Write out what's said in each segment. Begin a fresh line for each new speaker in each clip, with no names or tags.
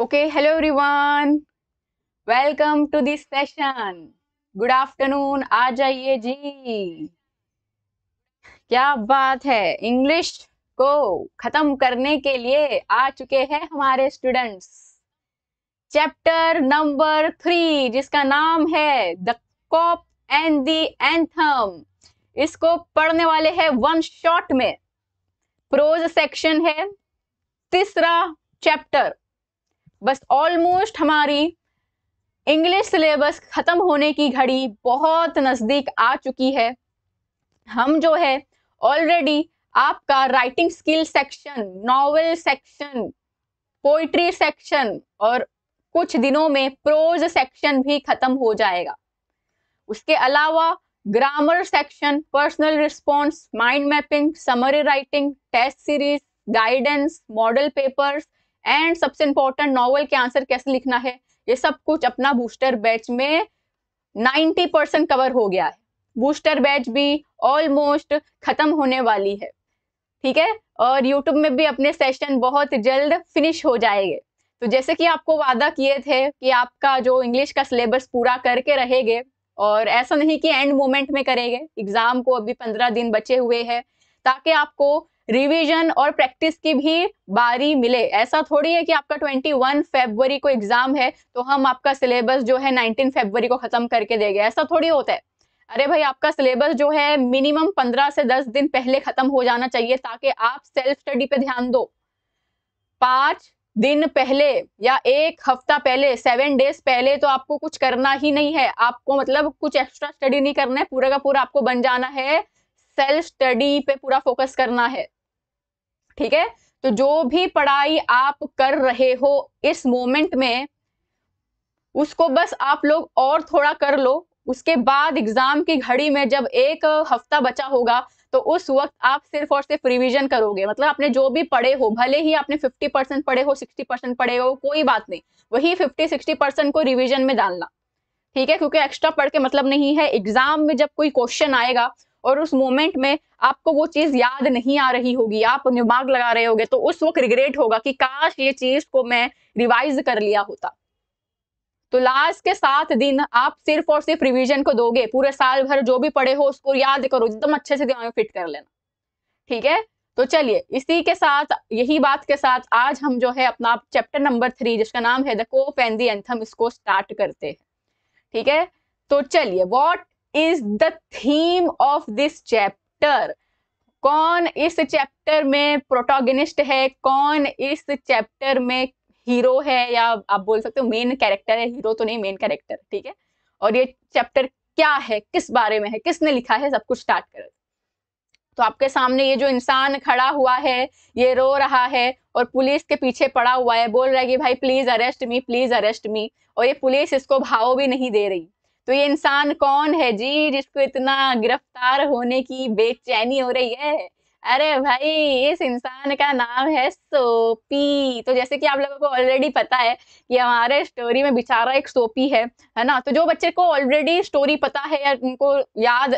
Okay hello everyone welcome to this session good afternoon आ जाइए जी क्या बात है इंग्लिश को खत्म करने के लिए आ चुके हैं हमारे स्टूडेंट्स चैप्टर नंबर थ्री जिसका नाम है the cop and the anthem इसको पढ़ने वाले हैं वन शॉट में प्रोज सेक्शन है तीसरा चैप्टर बस ऑलमोस्ट हमारी इंग्लिश सिलेबस ख़त्म होने की घड़ी बहुत नज़दीक आ चुकी है हम जो है ऑलरेडी आपका writing skill section novel section poetry section और कुछ दिनों में प्रोज सेक्शन भी ख़त्म हो जाएगा उसके अलावा grammar section personal response mind mapping summary writing test series guidance model papers and सबसे इंपॉर्टेंट नॉवल के आंसर कैसे लिखना है ये सब कुछ अपना बूस्टर बैच में 90 परसेंट कवर हो गया है बूस्टर बैच भी ऑलमोस्ट खत्म होने वाली है ठीक है और यूट्यूब में भी अपने सेशन बहुत जल्द फिनिश हो जाएंगे तो जैसे कि आपको वादा किए थे कि आपका जो इंग्लिश का सिलेबस पूरा करके रहेंगे और ऐसा नहीं कि एंड मोमेंट में करेंगे एग्जाम को अभी पंद्रह दिन बचे हुए हैं ताकि आपको रिवीजन और प्रैक्टिस की भी बारी मिले ऐसा थोड़ी है कि आपका 21 फरवरी को एग्जाम है तो हम आपका सिलेबस जो है 19 फरवरी को खत्म करके देंगे ऐसा थोड़ी होता है अरे भाई आपका सिलेबस जो है मिनिमम 15 से 10 दिन पहले खत्म हो जाना चाहिए ताकि आप सेल्फ स्टडी पे ध्यान दो पांच दिन पहले या एक हफ्ता पहले सेवन डेज पहले तो आपको कुछ करना ही नहीं है आपको मतलब कुछ एक्स्ट्रा स्टडी नहीं करना है पूरा का पूरा आपको बन जाना है सेल्फ स्टडी पे पूरा फोकस करना है ठीक है तो जो भी पढ़ाई आप कर रहे हो इस मोमेंट में उसको बस आप लोग और थोड़ा कर लो उसके बाद एग्जाम की घड़ी में जब एक हफ्ता बचा होगा तो उस वक्त आप सिर्फ और सिर्फ रिवीजन करोगे मतलब आपने जो भी पढ़े हो भले ही आपने 50 परसेंट पढ़े हो 60 परसेंट पढ़े हो कोई बात नहीं वही 50 60 परसेंट को रिवीजन में डालना ठीक है क्योंकि एक्स्ट्रा पढ़ के मतलब नहीं है एग्जाम में जब कोई क्वेश्चन आएगा और उस मोमेंट में आपको वो चीज याद नहीं आ रही होगी आप दिमाग लगा रहे होगे तो उस वक्त रिग्रेट होगा कि काश ये चीज को मैं रिवाइज कर लिया होता तो लास्ट के सात दिन आप सिर्फ और सिर्फ रिवीजन को दोगे पूरे साल भर जो भी पढ़े हो उसको याद करो एकदम अच्छे से दिमाग में फिट कर लेना ठीक है तो चलिए इसी के साथ यही बात के साथ आज हम जो है अपना चैप्टर नंबर थ्री जिसका नाम है the cop and the anthem इसको स्टार्ट करते हैं ठीक है तो चलिए what is the theme of this chapter कौन इस चैप्टर में प्रोटोगनिस्ट है कौन इस चैप्टर में हीरो है या आप बोल सकते हो मेन कैरेक्टर है हीरो तो नहीं मेन कैरेक्टर ठीक है और ये चैप्टर क्या है किस बारे में है किसने लिखा है सब कुछ स्टार्ट कर तो आपके सामने ये जो इंसान खड़ा हुआ है ये रो रहा है और पुलिस के पीछे पड़ा हुआ है बोल रहा है कि भाई please arrest me please arrest me और ये पुलिस इसको भाव भी नहीं दे रही तो ये इंसान कौन है जी जिसको इतना गिरफ्तार होने की बेचैनी हो रही है अरे भाई इस इंसान का नाम है सोपी तो जैसे कि आप लोगों को ऑलरेडी पता है कि हमारे स्टोरी में बेचारा एक सोपी है है ना तो जो बच्चे को ऑलरेडी स्टोरी पता है या उनको याद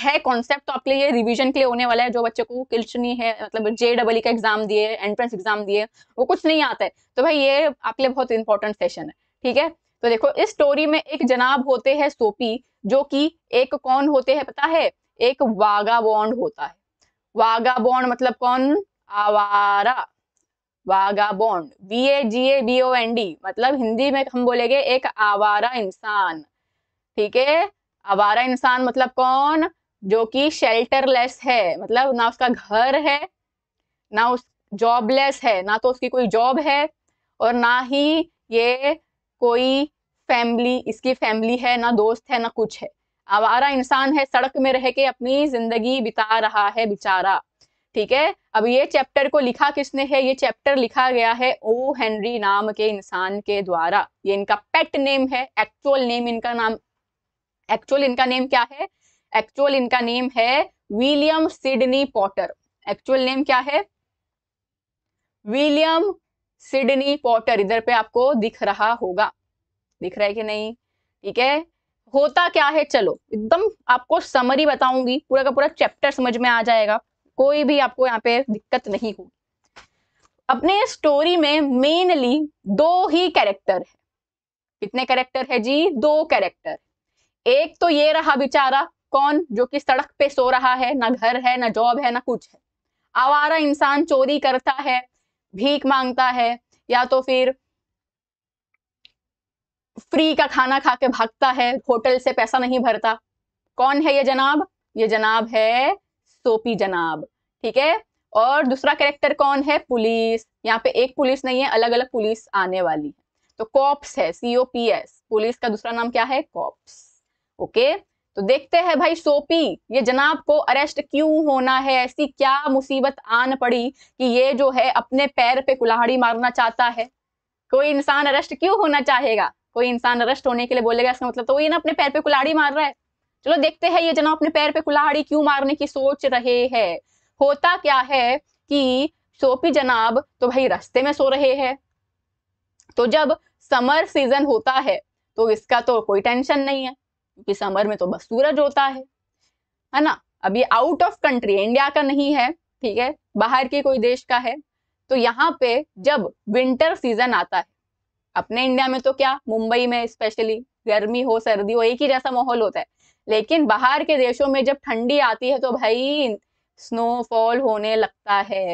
है कॉन्सेप्ट तो आपके लिए रिवीजन के लिए होने वाला है जो बच्चे को किल्चनी है मतलब जे डबल का एग्जाम दिए एंट्रेंस एग्जाम दिए वो कुछ नहीं आता है तो भाई ये आपके लिए बहुत इंपॉर्टेंट सेशन है ठीक है तो देखो इस स्टोरी में एक जनाब होते हैं सोपी जो कि एक कौन होते हैं पता है एक वागा बॉन्ड होता है वागा बॉन्ड मतलब कौन आवारा vagabond V A G A B O N D मतलब हिंदी में हम बोलेंगे एक आवारा इंसान ठीक है आवारा इंसान मतलब कौन जो कि शेल्टरलेस है मतलब ना उसका घर है ना उस जॉबलेस है ना तो उसकी कोई जॉब है और ना ही ये कोई फैमिली इसकी फैमिली है ना दोस्त है ना कुछ है आवारा इंसान है सड़क में रह के अपनी जिंदगी बिता रहा है बेचारा ठीक है अब ये चैप्टर को लिखा किसने है ये चैप्टर लिखा गया है ओ हेनरी नाम के इंसान के द्वारा ये इनका पेट नेम है एक्चुअल नेम इनका नाम एक्चुअल इनका नेम क्या है एक्चुअल इनका नेम है William Sydney Porter actual name क्या है विलियम सिडनी पॉटर इधर पे आपको दिख रहा होगा दिख रहा है कि नहीं ठीक है होता क्या है चलो एकदम आपको समरी बताऊंगी पूरा का पूरा चैप्टर समझ में आ जाएगा कोई भी आपको यहाँ पे दिक्कत नहीं होगी अपने स्टोरी में मेनली दो ही कैरेक्टर है कितने कैरेक्टर है जी दो कैरेक्टर एक तो ये रहा बेचारा कौन जो कि सड़क पे सो रहा है ना घर है ना जॉब है ना कुछ है आवारा इंसान चोरी करता है भीख मांगता है या तो फिर फ्री का खाना खा के भागता है होटल से पैसा नहीं भरता कौन है ये जनाब ये जनाब है सोपी जनाब ठीक है और दूसरा कैरेक्टर कौन है पुलिस यहाँ पे एक पुलिस नहीं है अलग अलग पुलिस आने वाली है तो कॉप्स है सीओपीएस पुलिस का दूसरा नाम क्या है कॉप्स ओके तो देखते हैं भाई सोपी ये जनाब को अरेस्ट क्यों होना है ऐसी क्या मुसीबत आन पड़ी कि ये जो है अपने पैर पे कुल्हाड़ी मारना चाहता है कोई इंसान अरेस्ट क्यों होना चाहेगा कोई इंसान अरेस्ट होने के लिए बोलेगा इसका मतलब तो वही ना अपने पैर पे कुल्हाड़ी मार रहा है चलो देखते हैं ये जनाब अपने पैर पे कुल्हाड़ी क्यों मारने की सोच रहे हैं होता क्या है कि सोपी जनाब तो भाई रास्ते में सो रहे हैं तो जब समर सीजन होता है तो इसका तो कोई टेंशन नहीं है क्योंकि समर में तो बस सूरज होता है है ना अब ये आउट ऑफ कंट्री इंडिया का नहीं है ठीक है बाहर के कोई देश का है तो यहाँ पे जब विंटर सीजन आता है अपने इंडिया में तो क्या मुंबई में स्पेशली गर्मी हो सर्दी हो एक ही जैसा माहौल होता है लेकिन बाहर के देशों में जब ठंडी आती है तो भाई स्नोफॉल होने लगता है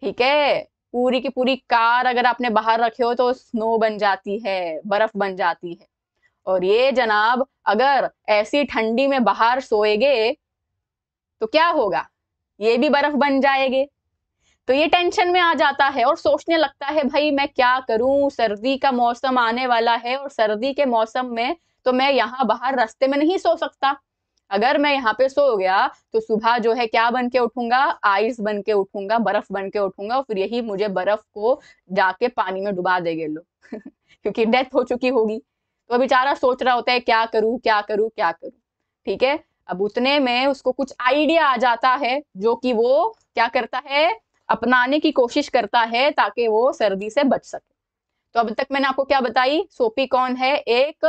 ठीक है पूरी की पूरी कार अगर आपने बाहर रखे हो तो स्नो बन जाती है बर्फ बन जाती है और ये जनाब अगर ऐसी ठंडी में बाहर सोएगे तो क्या होगा ये भी बर्फ बन जाएंगे तो ये टेंशन में आ जाता है और सोचने लगता है भाई मैं क्या करूं सर्दी का मौसम आने वाला है और सर्दी के मौसम में तो मैं यहाँ बाहर रास्ते में नहीं सो सकता अगर मैं यहाँ पे सो गया तो सुबह जो है क्या बन के उठूंगा आइस बन के उठूंगा बर्फ बन के उठूंगा और फिर यही मुझे बर्फ को जाके पानी में डुबा देंगे लोग क्योंकि डेथ हो चुकी होगी तो बेचारा सोच रहा होता है क्या करूं क्या करूं क्या करूं ठीक है अब उतने में उसको कुछ आइडिया आ जाता है जो कि वो क्या करता है अपनाने की कोशिश करता है ताकि वो सर्दी से बच सके तो अब तक मैंने आपको क्या बताई सोपी कौन है एक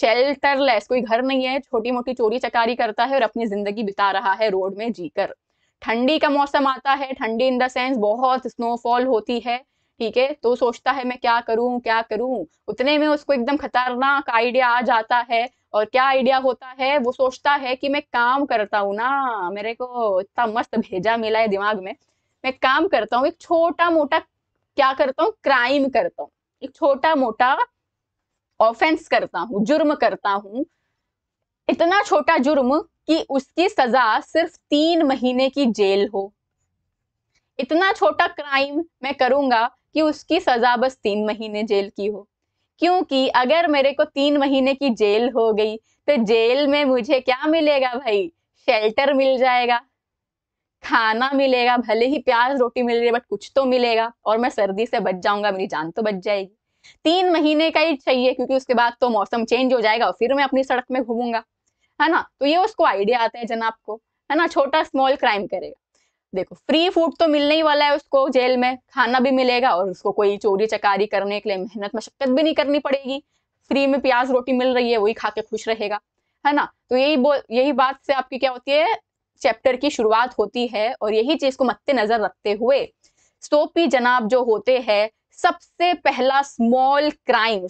शेल्टरलेस कोई घर नहीं है छोटी मोटी चोरी चकारी करता है और अपनी जिंदगी बिता रहा है रोड में जीकर ठंडी का मौसम आता है ठंडी इन द सेंस बहुत स्नोफॉल होती है ठीक है तो सोचता है मैं क्या करूं क्या करूं उतने में उसको एकदम खतरनाक आइडिया आ जाता है और क्या आइडिया होता है वो सोचता है कि मैं काम करता हूँ ना मेरे को इतना मस्त भेजा मिला है दिमाग में मैं काम करता हूँ एक छोटा मोटा क्या करता हूँ क्राइम करता हूँ एक छोटा मोटा ऑफेंस करता हूँ जुर्म करता हूँ इतना छोटा जुर्म कि उसकी सजा सिर्फ तीन महीने की जेल हो इतना छोटा क्राइम मैं करूंगा कि उसकी सजा बस तीन महीने जेल की हो क्योंकि अगर मेरे को तीन महीने की जेल हो गई तो जेल में मुझे क्या मिलेगा भाई शेल्टर मिल जाएगा खाना मिलेगा भले ही प्याज रोटी मिल रही है बट कुछ तो मिलेगा और मैं सर्दी से बच जाऊंगा मेरी जान तो बच जाएगी तीन महीने का ही चाहिए क्योंकि उसके बाद तो मौसम चेंज हो जाएगा और फिर मैं अपनी सड़क में घूमूंगा है ना तो ये उसको आइडिया आता है जनाब को है ना छोटा स्मॉल क्राइम करेगा देखो फ्री फूड तो मिलने ही वाला है उसको जेल में खाना भी मिलेगा और उसको कोई चोरी चकारी करने के लिए मेहनत मशक्कत भी नहीं करनी पड़ेगी फ्री में प्याज रोटी मिल रही है वही खा के खुश रहेगा है ना तो यही बोल यही बात से आपकी क्या होती है चैप्टर की शुरुआत होती है और यही चीज को मद्देनजर रखते हुए सोपी जनाब जो होते हैं सबसे पहला स्मॉल क्राइम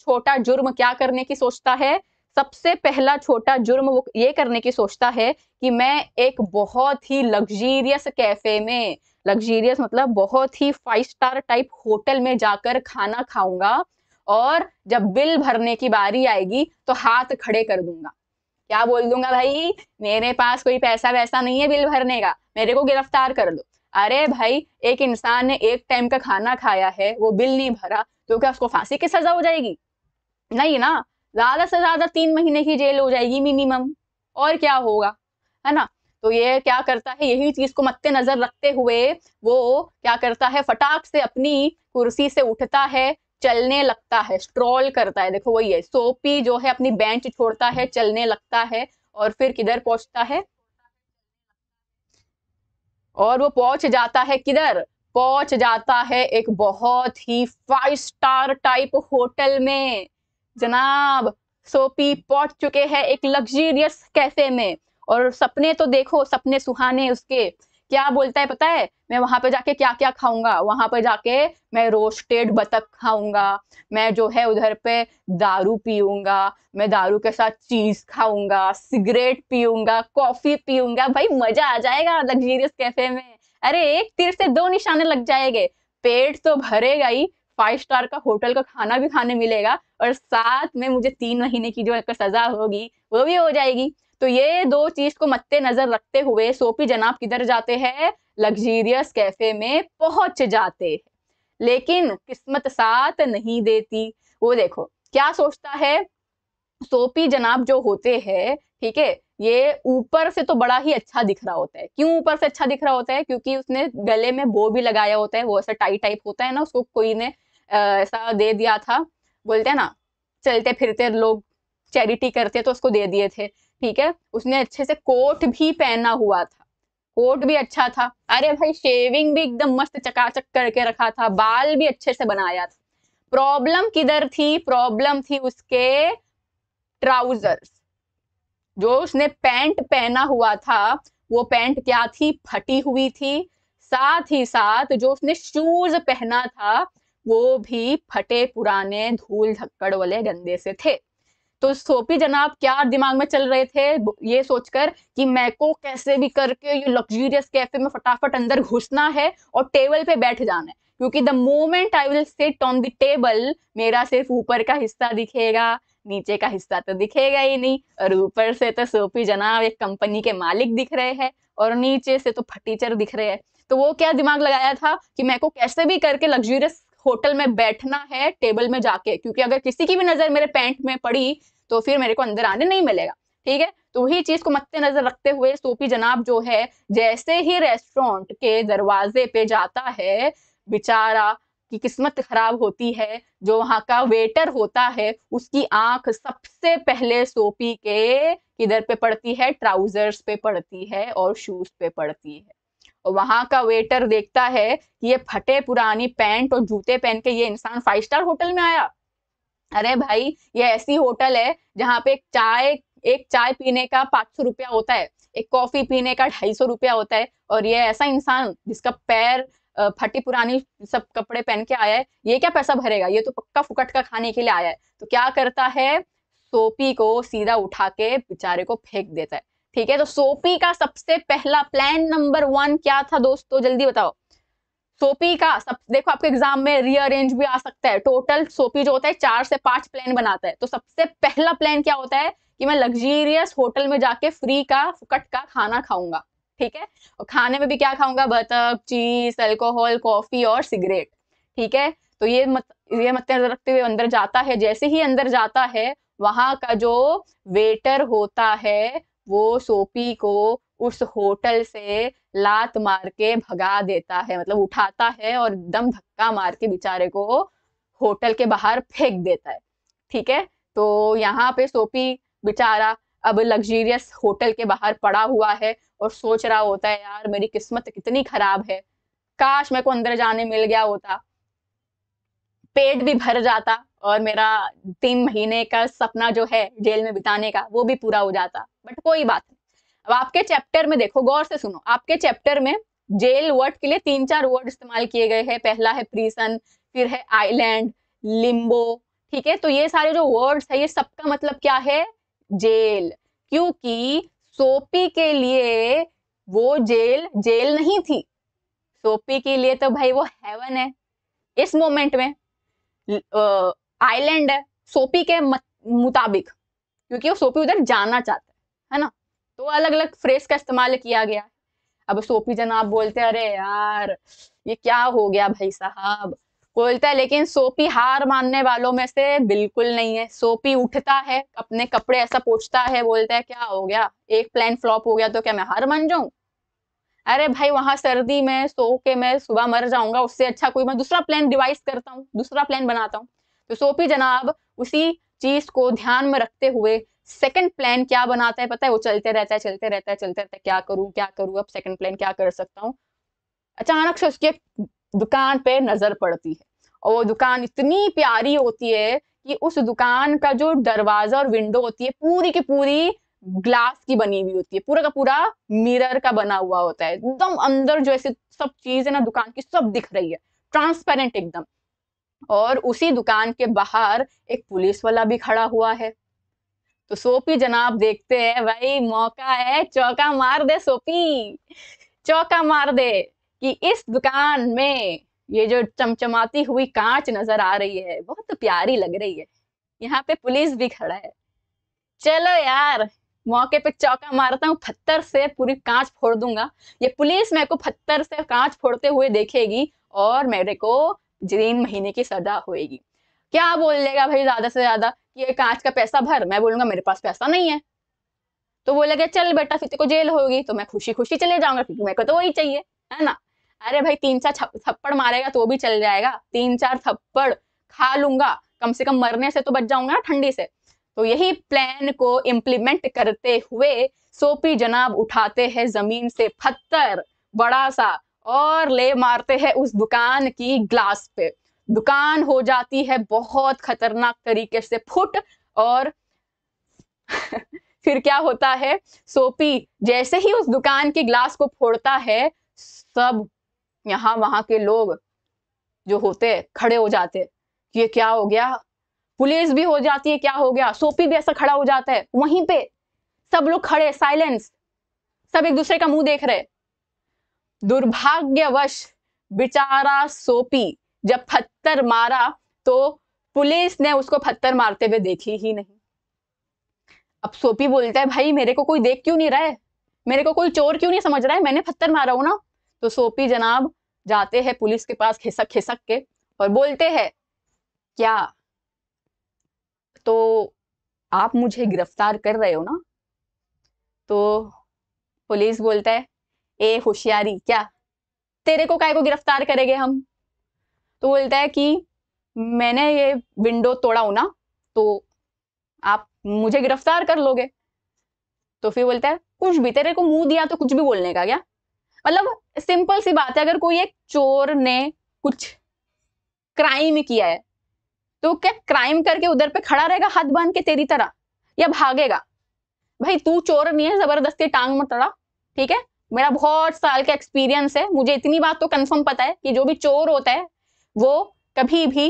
छोटा जुर्म क्या करने की सोचता है सबसे पहला छोटा जुर्म वो ये करने की सोचता है कि मैं एक बहुत ही लग्जीरियस कैफे में लग्जीरियस मतलब बहुत ही फाइव स्टार टाइप होटल में जाकर खाना खाऊंगा और जब बिल भरने की बारी आएगी तो हाथ खड़े कर दूंगा क्या बोल दूंगा भाई मेरे पास कोई पैसा वैसा नहीं है बिल भरने का मेरे को गिरफ्तार कर दो अरे भाई एक इंसान ने एक टाइम का खाना खाया है वो बिल नहीं भरा तो क्या उसको फांसी की सजा हो जाएगी नहीं ना ज्यादा से ज्यादा तीन महीने की जेल हो जाएगी मिनिमम और क्या होगा है ना तो ये क्या करता है यही चीज को मद्देनजर रखते हुए वो क्या करता है फटाक से अपनी कुर्सी से उठता है चलने लगता है स्ट्रॉल करता है देखो वही है सोपी जो है अपनी बेंच छोड़ता है चलने लगता है और फिर किधर पहुंचता है और वो पहुंच जाता है किधर पहुंच जाता है एक बहुत ही फाइव स्टार टाइप होटल में जनाब सोपी पहुंच चुके हैं एक लग्जूरियस कैफे में और सपने तो देखो सपने सुहाने उसके क्या बोलता है पता है मैं वहां पर जाके क्या क्या खाऊंगा वहां पर जाके मैं रोस्टेड बतख खाऊंगा मैं जो है उधर पे दारू पीऊंगा मैं दारू के साथ चीज खाऊंगा सिगरेट पीऊंगा कॉफी पीऊंगा भाई मजा आ जाएगा लग्जूरियस कैफे में अरे एक तीर से दो निशाने लग जाएंगे पेट तो भरेगा ही फाइव स्टार का होटल का खाना भी खाने मिलेगा और साथ में मुझे तीन महीने की जो सजा होगी वो भी हो जाएगी तो ये दो चीज को मद्देनजर रखते हुए सोपी जनाब किधर जाते हैं लग्जीरियस कैफे में पहुंच जाते हैं लेकिन किस्मत साथ नहीं देती वो देखो क्या सोचता है सोपी जनाब जो होते हैं ठीक है ये ऊपर से तो बड़ा ही अच्छा दिख रहा होता है क्यों ऊपर से अच्छा दिख रहा होता है क्योंकि उसने गले में बो भी लगाया होता है वो ऐसा टाइट टाइप होता है ना उसको कोई ने ऐसा दे दिया था बोलते हैं ना चलते फिरते लोग चैरिटी करते तो उसको दे दिए थे ठीक है उसने अच्छे से कोट भी पहना हुआ था कोट भी अच्छा था अरे भाई शेविंग भी एकदम मस्त चकाचक करके रखा था बाल भी अच्छे से बनाया था प्रॉब्लम किधर थी प्रॉब्लम थी उसके ट्राउजर्स जो उसने पैंट पहना हुआ था वो पैंट क्या थी फटी हुई थी साथ ही साथ जो उसने शूज पहना था वो भी फटे पुराने धूल धक्कड़ वाले गंदे से थे तो सोपी जनाब क्या दिमाग में चल रहे थे ये सोचकर कि मैं को कैसे भी करके ये लग्जूरियस कैफे में फटाफट अंदर घुसना है और टेबल पे बैठ जाना है क्योंकि the moment I will sit on the table मेरा सिर्फ ऊपर का हिस्सा दिखेगा नीचे का हिस्सा तो दिखेगा ही नहीं और ऊपर से तो सोपी जनाब एक कंपनी के मालिक दिख रहे हैं और नीचे से तो फटीचर दिख रहे हैं तो वो क्या दिमाग लगाया था कि मैं को कैसे भी करके लग्जूरियस होटल में बैठना है टेबल में जाके क्योंकि अगर किसी की भी नज़र मेरे पैंट में पड़ी तो फिर मेरे को अंदर आने नहीं मिलेगा ठीक है तो वही चीज को मद्देनजर रखते हुए सोपी जनाब जो है जैसे ही रेस्टोरेंट के दरवाजे पे जाता है बेचारा की किस्मत खराब होती है जो वहां का वेटर होता है उसकी आंख सबसे पहले सोपी के किधर पे पड़ती है ट्राउजर्स पे पड़ती है और शूज पे पड़ती है वहां का वेटर देखता है कि ये फटे पुरानी पैंट और जूते पहन के ये इंसान फाइव स्टार होटल में आया अरे भाई ये ऐसी होटल है जहाँ पे चाय एक चाय पीने का पाँच सौ रुपया होता है एक कॉफी पीने का ढाई सौ रुपया होता है और ये ऐसा इंसान जिसका पैर फटी पुरानी सब कपड़े पहन के आया है ये क्या पैसा भरेगा ये तो पक्का फुकट का खाने के लिए आया है तो क्या करता है सोपी को सीधा उठा के बेचारे को फेंक देता है ठीक है तो सोपी का सबसे पहला प्लान नंबर वन क्या था दोस्तों तो जल्दी बताओ सोपी का सब देखो आपके एग्जाम में रीअरेंज भी आ सकता है टोटल सोपी जो होता है चार से पांच प्लान बनाता है तो सबसे पहला प्लान क्या होता है कि मैं लग्जीरियस होटल में जाके फ्री का फुकट का खाना खाऊंगा ठीक है और खाने में भी क्या खाऊंगा बतख चीज अल्कोहल कॉफी और सिगरेट ठीक है तो ये मत ये मद्देनजर रखते हुए अंदर जाता है जैसे ही अंदर जाता है वहां का जो वेटर होता है वो सोपी को उस होटल से लात मार के भगा देता है मतलब उठाता है और दम धक्का मार के बेचारे को होटल के बाहर फेंक देता है ठीक है तो यहाँ पे सोपी बेचारा अब लग्जरियस होटल के बाहर पड़ा हुआ है और सोच रहा होता है यार मेरी किस्मत कितनी खराब है काश मेरे को अंदर जाने मिल गया होता पेट भी भर जाता और मेरा तीन महीने का सपना जो है जेल में बिताने का वो भी पूरा हो जाता बट कोई बात नहीं अब आपके चैप्टर में देखो गौर से सुनो आपके चैप्टर में जेल वर्ड के लिए तीन चार वर्ड इस्तेमाल किए गए हैं पहला है प्रीसन फिर है आईलैंड लिम्बो ठीक है तो ये सारे जो वर्ड्स है ये सबका मतलब क्या है जेल क्योंकि सोपी के लिए वो जेल जेल नहीं थी सोपी के लिए तो भाई वो हेवन है इस मोमेंट में आइलैंड है सोपी के मुताबिक क्योंकि वो सोपी उधर जाना चाहता है है ना तो अलग अलग फ्रेज का इस्तेमाल किया गया है अब सोपी जनाब बोलते हैं अरे यार ये क्या हो गया भाई साहब बोलता है लेकिन सोपी हार मानने वालों में से बिल्कुल नहीं है सोपी उठता है अपने कपड़े ऐसा पोछता है बोलता है क्या हो गया एक प्लान फ्लॉप हो गया तो क्या मैं हार मान जाऊं अरे भाई वहां सर्दी में सो के मैं सुबह मर जाऊंगा उससे अच्छा कोई मैं दूसरा प्लान डिवाइस करता हूँ दूसरा प्लान बनाता हूँ तो सोपी जनाब उसी चीज को ध्यान में रखते हुए सेकंड प्लान क्या बनाता है पता है वो चलते रहता है चलते रहता है चलते रहता है क्या करूं क्या करूं अब सेकंड प्लान क्या कर सकता हूँ अचानक से उसके दुकान पे नजर पड़ती है और वो दुकान इतनी प्यारी होती है कि उस दुकान का जो दरवाजा और विंडो होती है पूरी की पूरी ग्लास की बनी हुई होती है पूरा का पूरा मिरर का बना हुआ होता है एकदम अंदर जो ऐसे सब चीज है ना दुकान की सब दिख रही है ट्रांसपेरेंट एकदम और उसी दुकान के बाहर एक पुलिस वाला भी खड़ा हुआ है तो सोपी जनाब देखते हैं भाई मौका है चौका मार दे सोपी चौका मार दे कि इस दुकान में ये जो चमचमाती हुई कांच नजर आ रही है बहुत प्यारी लग रही है यहाँ पे पुलिस भी खड़ा है चलो यार मौके पे चौका मारता हूँ पत्थर से पूरी कांच फोड़ दूंगा ये पुलिस मेरे को पत्थर से कांच फोड़ते हुए देखेगी और मेरे को तीन महीने की सजा होगी क्या बोलेगा भाई ज्यादा से ज्यादा कि ये कांच का पैसा भर मैं बोलूंगा मेरे पास पैसा नहीं है तो बोलेगा चल बेटा फिर को जेल होगी तो मैं खुशी खुशी चले जाऊंगा क्योंकि मेरे को तो वही चाहिए है ना अरे भाई तीन चार थप्पड़ मारेगा तो भी चल जाएगा तीन चार थप्पड़ खा लूंगा कम से कम मरने से तो बच जाऊंगा ठंडी से तो यही प्लान को इम्प्लीमेंट करते हुए सोपी जनाब उठाते हैं जमीन से पत्थर बड़ा सा और ले मारते हैं उस दुकान की ग्लास पे दुकान हो जाती है बहुत खतरनाक तरीके से फुट और फिर क्या होता है सोपी जैसे ही उस दुकान की ग्लास को फोड़ता है सब यहाँ वहां के लोग जो होते खड़े हो जाते ये क्या हो गया पुलिस भी हो जाती है क्या हो गया सोपी भी ऐसा खड़ा हो जाता है वहीं पे सब लोग खड़े साइलेंस सब एक दूसरे का मुंह देख रहे दुर्भाग्यवश बिचारा सोपी जब पत्थर मारा तो पुलिस ने उसको पत्थर मारते हुए देखी ही नहीं अब सोपी बोलता है भाई मेरे को कोई देख क्यों नहीं रहा है मेरे को कोई चोर क्यों नहीं समझ रहा है मैंने पत्थर मारा हूं ना तो सोपी जनाब जाते हैं पुलिस के पास खिसक खिसक के और बोलते हैं क्या तो आप मुझे गिरफ्तार कर रहे हो ना तो पुलिस बोलता है ए होशियारी क्या तेरे को काय को गिरफ्तार करेंगे हम तो बोलता है कि मैंने ये विंडो तोड़ा हो ना तो आप मुझे गिरफ्तार कर लोगे तो फिर बोलता है कुछ भी तेरे को मुंह दिया तो कुछ भी बोलने का क्या मतलब सिंपल सी बात है अगर कोई एक चोर ने कुछ क्राइम किया है तो क्या क्राइम करके उधर पे खड़ा रहेगा हाथ बांध के तेरी तरह या भागेगा भाई तू चोर नहीं है जबरदस्ती टांग मत अड़ा ठीक है मेरा बहुत साल का एक्सपीरियंस है मुझे इतनी बात तो कंफर्म पता है कि जो भी चोर होता है वो कभी भी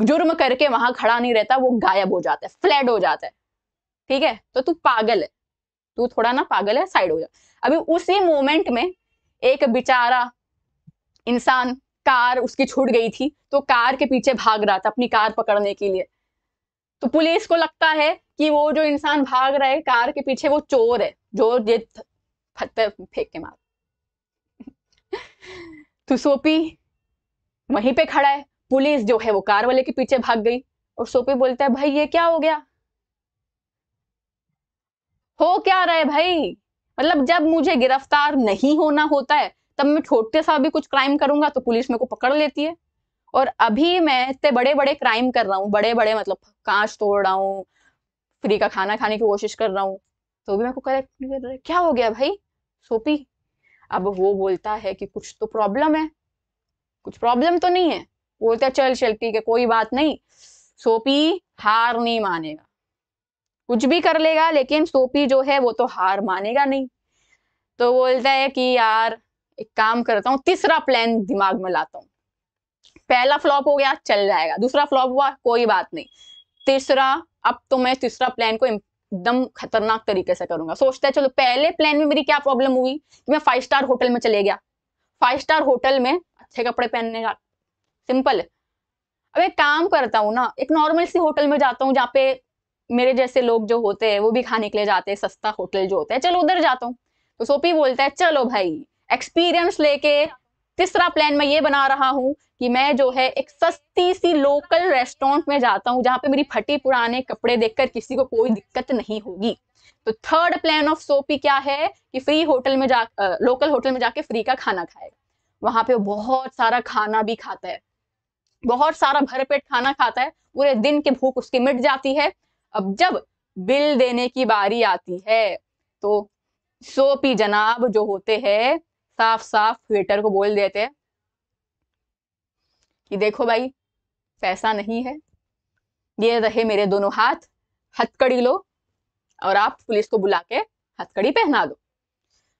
जुर्म करके वहां खड़ा नहीं रहता वो गायब हो जाता है फ्लैड हो जाता है ठीक है तो तू पागल है तू थोड़ा ना पागल है साइड हो जा अभी उसी मोमेंट में एक बेचारा इंसान कार उसकी छूट गई थी तो कार के पीछे भाग रहा था अपनी कार पकड़ने के लिए तो पुलिस को लगता है कि वो जो इंसान भाग रहा है कार के पीछे वो चोर है जो ये पत्थर फेंक के मार तो सोपी वहीं पे खड़ा है पुलिस जो है वो कार वाले के पीछे भाग गई और सोपी बोलता है भाई ये क्या हो गया हो क्या रहा है भाई मतलब जब मुझे गिरफ्तार नहीं होना होता है तब मैं छोटे सा भी कुछ क्राइम करूंगा तो पुलिस मेरे को पकड़ लेती है और अभी मैं इतने बड़े बड़े क्राइम कर रहा हूँ बड़े बड़े मतलब कांच तोड़ रहा हूँ फ्री का खाना खाने की कोशिश कर रहा हूँ तो भी मेरे को करेक्ट नहीं कर रहा क्या हो गया भाई सोपी अब वो बोलता है कि कुछ तो प्रॉब्लम है कुछ प्रॉब्लम तो नहीं है बोलता चल चल ठीक है कोई बात नहीं सोपी हार नहीं मानेगा कुछ भी कर लेगा लेकिन सोपी जो है वो तो हार मानेगा नहीं तो बोलता है कि यार एक काम करता हूँ तीसरा प्लान दिमाग में लाता हूँ पहला फ्लॉप हो गया चल जाएगा दूसरा फ्लॉप हुआ कोई बात नहीं तीसरा अब तो मैं तीसरा प्लान को एकदम खतरनाक तरीके से करूंगा सोचता है चलो पहले प्लान में मेरी क्या प्रॉब्लम हुई कि मैं फाइव स्टार होटल में चले गया फाइव स्टार होटल में अच्छे कपड़े पहनने का सिंपल अब एक काम करता हूँ ना एक नॉर्मल सी होटल में जाता हूँ जहाँ पे मेरे जैसे लोग जो होते हैं वो भी खाने के लिए जाते हैं सस्ता होटल जो होता है चलो उधर जाता हूँ तो सोपी बोलता है चलो भाई एक्सपीरियंस लेके तीसरा प्लान मैं ये बना रहा हूँ कि मैं जो है एक सस्ती सी लोकल रेस्टोरेंट में जाता हूँ जहां पे मेरी फटी पुराने कपड़े देखकर किसी को कोई दिक्कत नहीं होगी तो थर्ड प्लान ऑफ सोपी क्या है कि फ्री होटल में जा आ, लोकल होटल में जाके फ्री का खाना खाएगा वहां पे बहुत सारा खाना भी खाता है बहुत सारा भरपेट खाना खाता है पूरे दिन की भूख उसकी मिट जाती है अब जब बिल देने की बारी आती है तो सोपी जनाब जो होते हैं साफ साफ वेटर को बोल देते हैं कि देखो भाई पैसा नहीं है ये रहे मेरे दोनों हाथ हथकड़ी लो और आप पुलिस को बुला के हथकड़ी पहना दो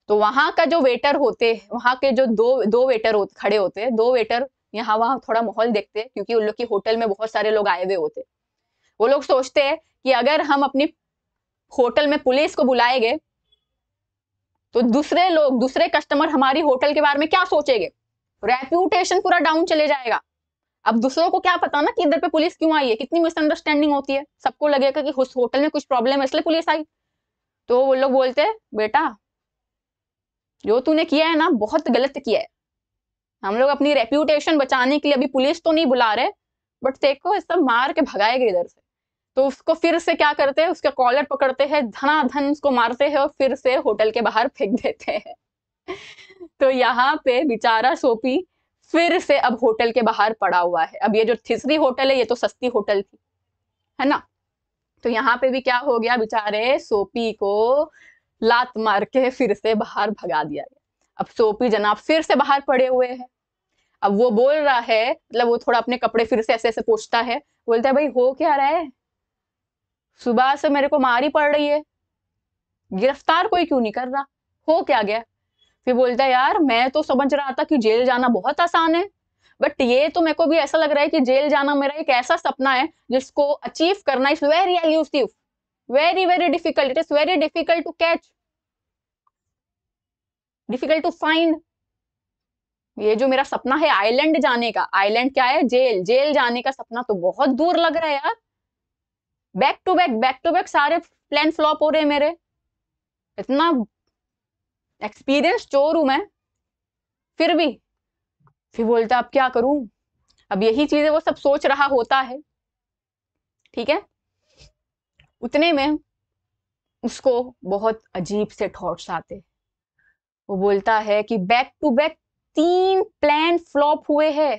तो वहां का जो वेटर होते वहां के जो दो दो वेटर हो, खड़े होते हैं दो वेटर यहाँ वहां थोड़ा माहौल देखते हैं क्योंकि उन लोग की होटल में बहुत सारे लोग आए हुए होते वो लोग सोचते हैं कि अगर हम अपनी होटल में पुलिस को बुलाए गए तो दूसरे लोग दूसरे कस्टमर हमारी होटल के बारे में क्या सोचेंगे रेप्यूटेशन पूरा डाउन चले जाएगा अब दूसरों को क्या पता ना कि इधर पे पुलिस क्यों आई है कितनी मिसअंडरस्टैंडिंग होती है सबको लगेगा कि उस होटल में कुछ प्रॉब्लम है इसलिए पुलिस आई तो वो लोग बोलते हैं बेटा जो तूने किया है ना बहुत गलत किया है हम लोग अपनी रेप्यूटेशन बचाने के लिए अभी पुलिस तो नहीं बुला रहे बट देखो इस सब मार के भगाएगा इधर से तो उसको फिर से क्या करते हैं उसका कॉलर पकड़ते हैं धनाधन उसको मारते हैं और फिर से होटल के बाहर फेंक देते हैं तो यहाँ पे बेचारा सोपी फिर से अब होटल के बाहर पड़ा हुआ है अब ये जो तीसरी होटल है ये तो सस्ती होटल थी है ना तो यहाँ पे भी क्या हो गया बेचारे सोपी को लात मार के फिर से बाहर भगा दिया गया अब सोपी जनाब फिर से बाहर पड़े हुए हैं अब वो बोल रहा है मतलब वो थोड़ा अपने कपड़े फिर से ऐसे ऐसे पूछता है बोलता है भाई हो क्या रहा है सुबह से मेरे को मार ही पड़ रही है गिरफ्तार कोई क्यों नहीं कर रहा हो क्या गया फिर बोलता है यार मैं तो समझ रहा था कि जेल जाना बहुत आसान है बट ये तो मेरे को भी ऐसा लग रहा है कि जेल जाना मेरा एक ऐसा सपना है जिसको अचीव करना is very elusive very very difficult it is very difficult to catch difficult to find ये जो मेरा सपना है आइलैंड जाने का आइलैंड क्या है जेल जेल जाने का सपना तो बहुत दूर लग रहा है यार back to back back to back सारे प्लान फ्लॉप हो रहे हैं मेरे इतना एक्सपीरियंस चोर हूं मैं फिर भी फिर बोलता अब क्या करूं अब यही चीजें वो सब सोच रहा होता है ठीक है उतने में उसको बहुत अजीब से थॉट्स आते वो बोलता है कि बैक टू बैक तीन प्लान फ्लॉप हुए हैं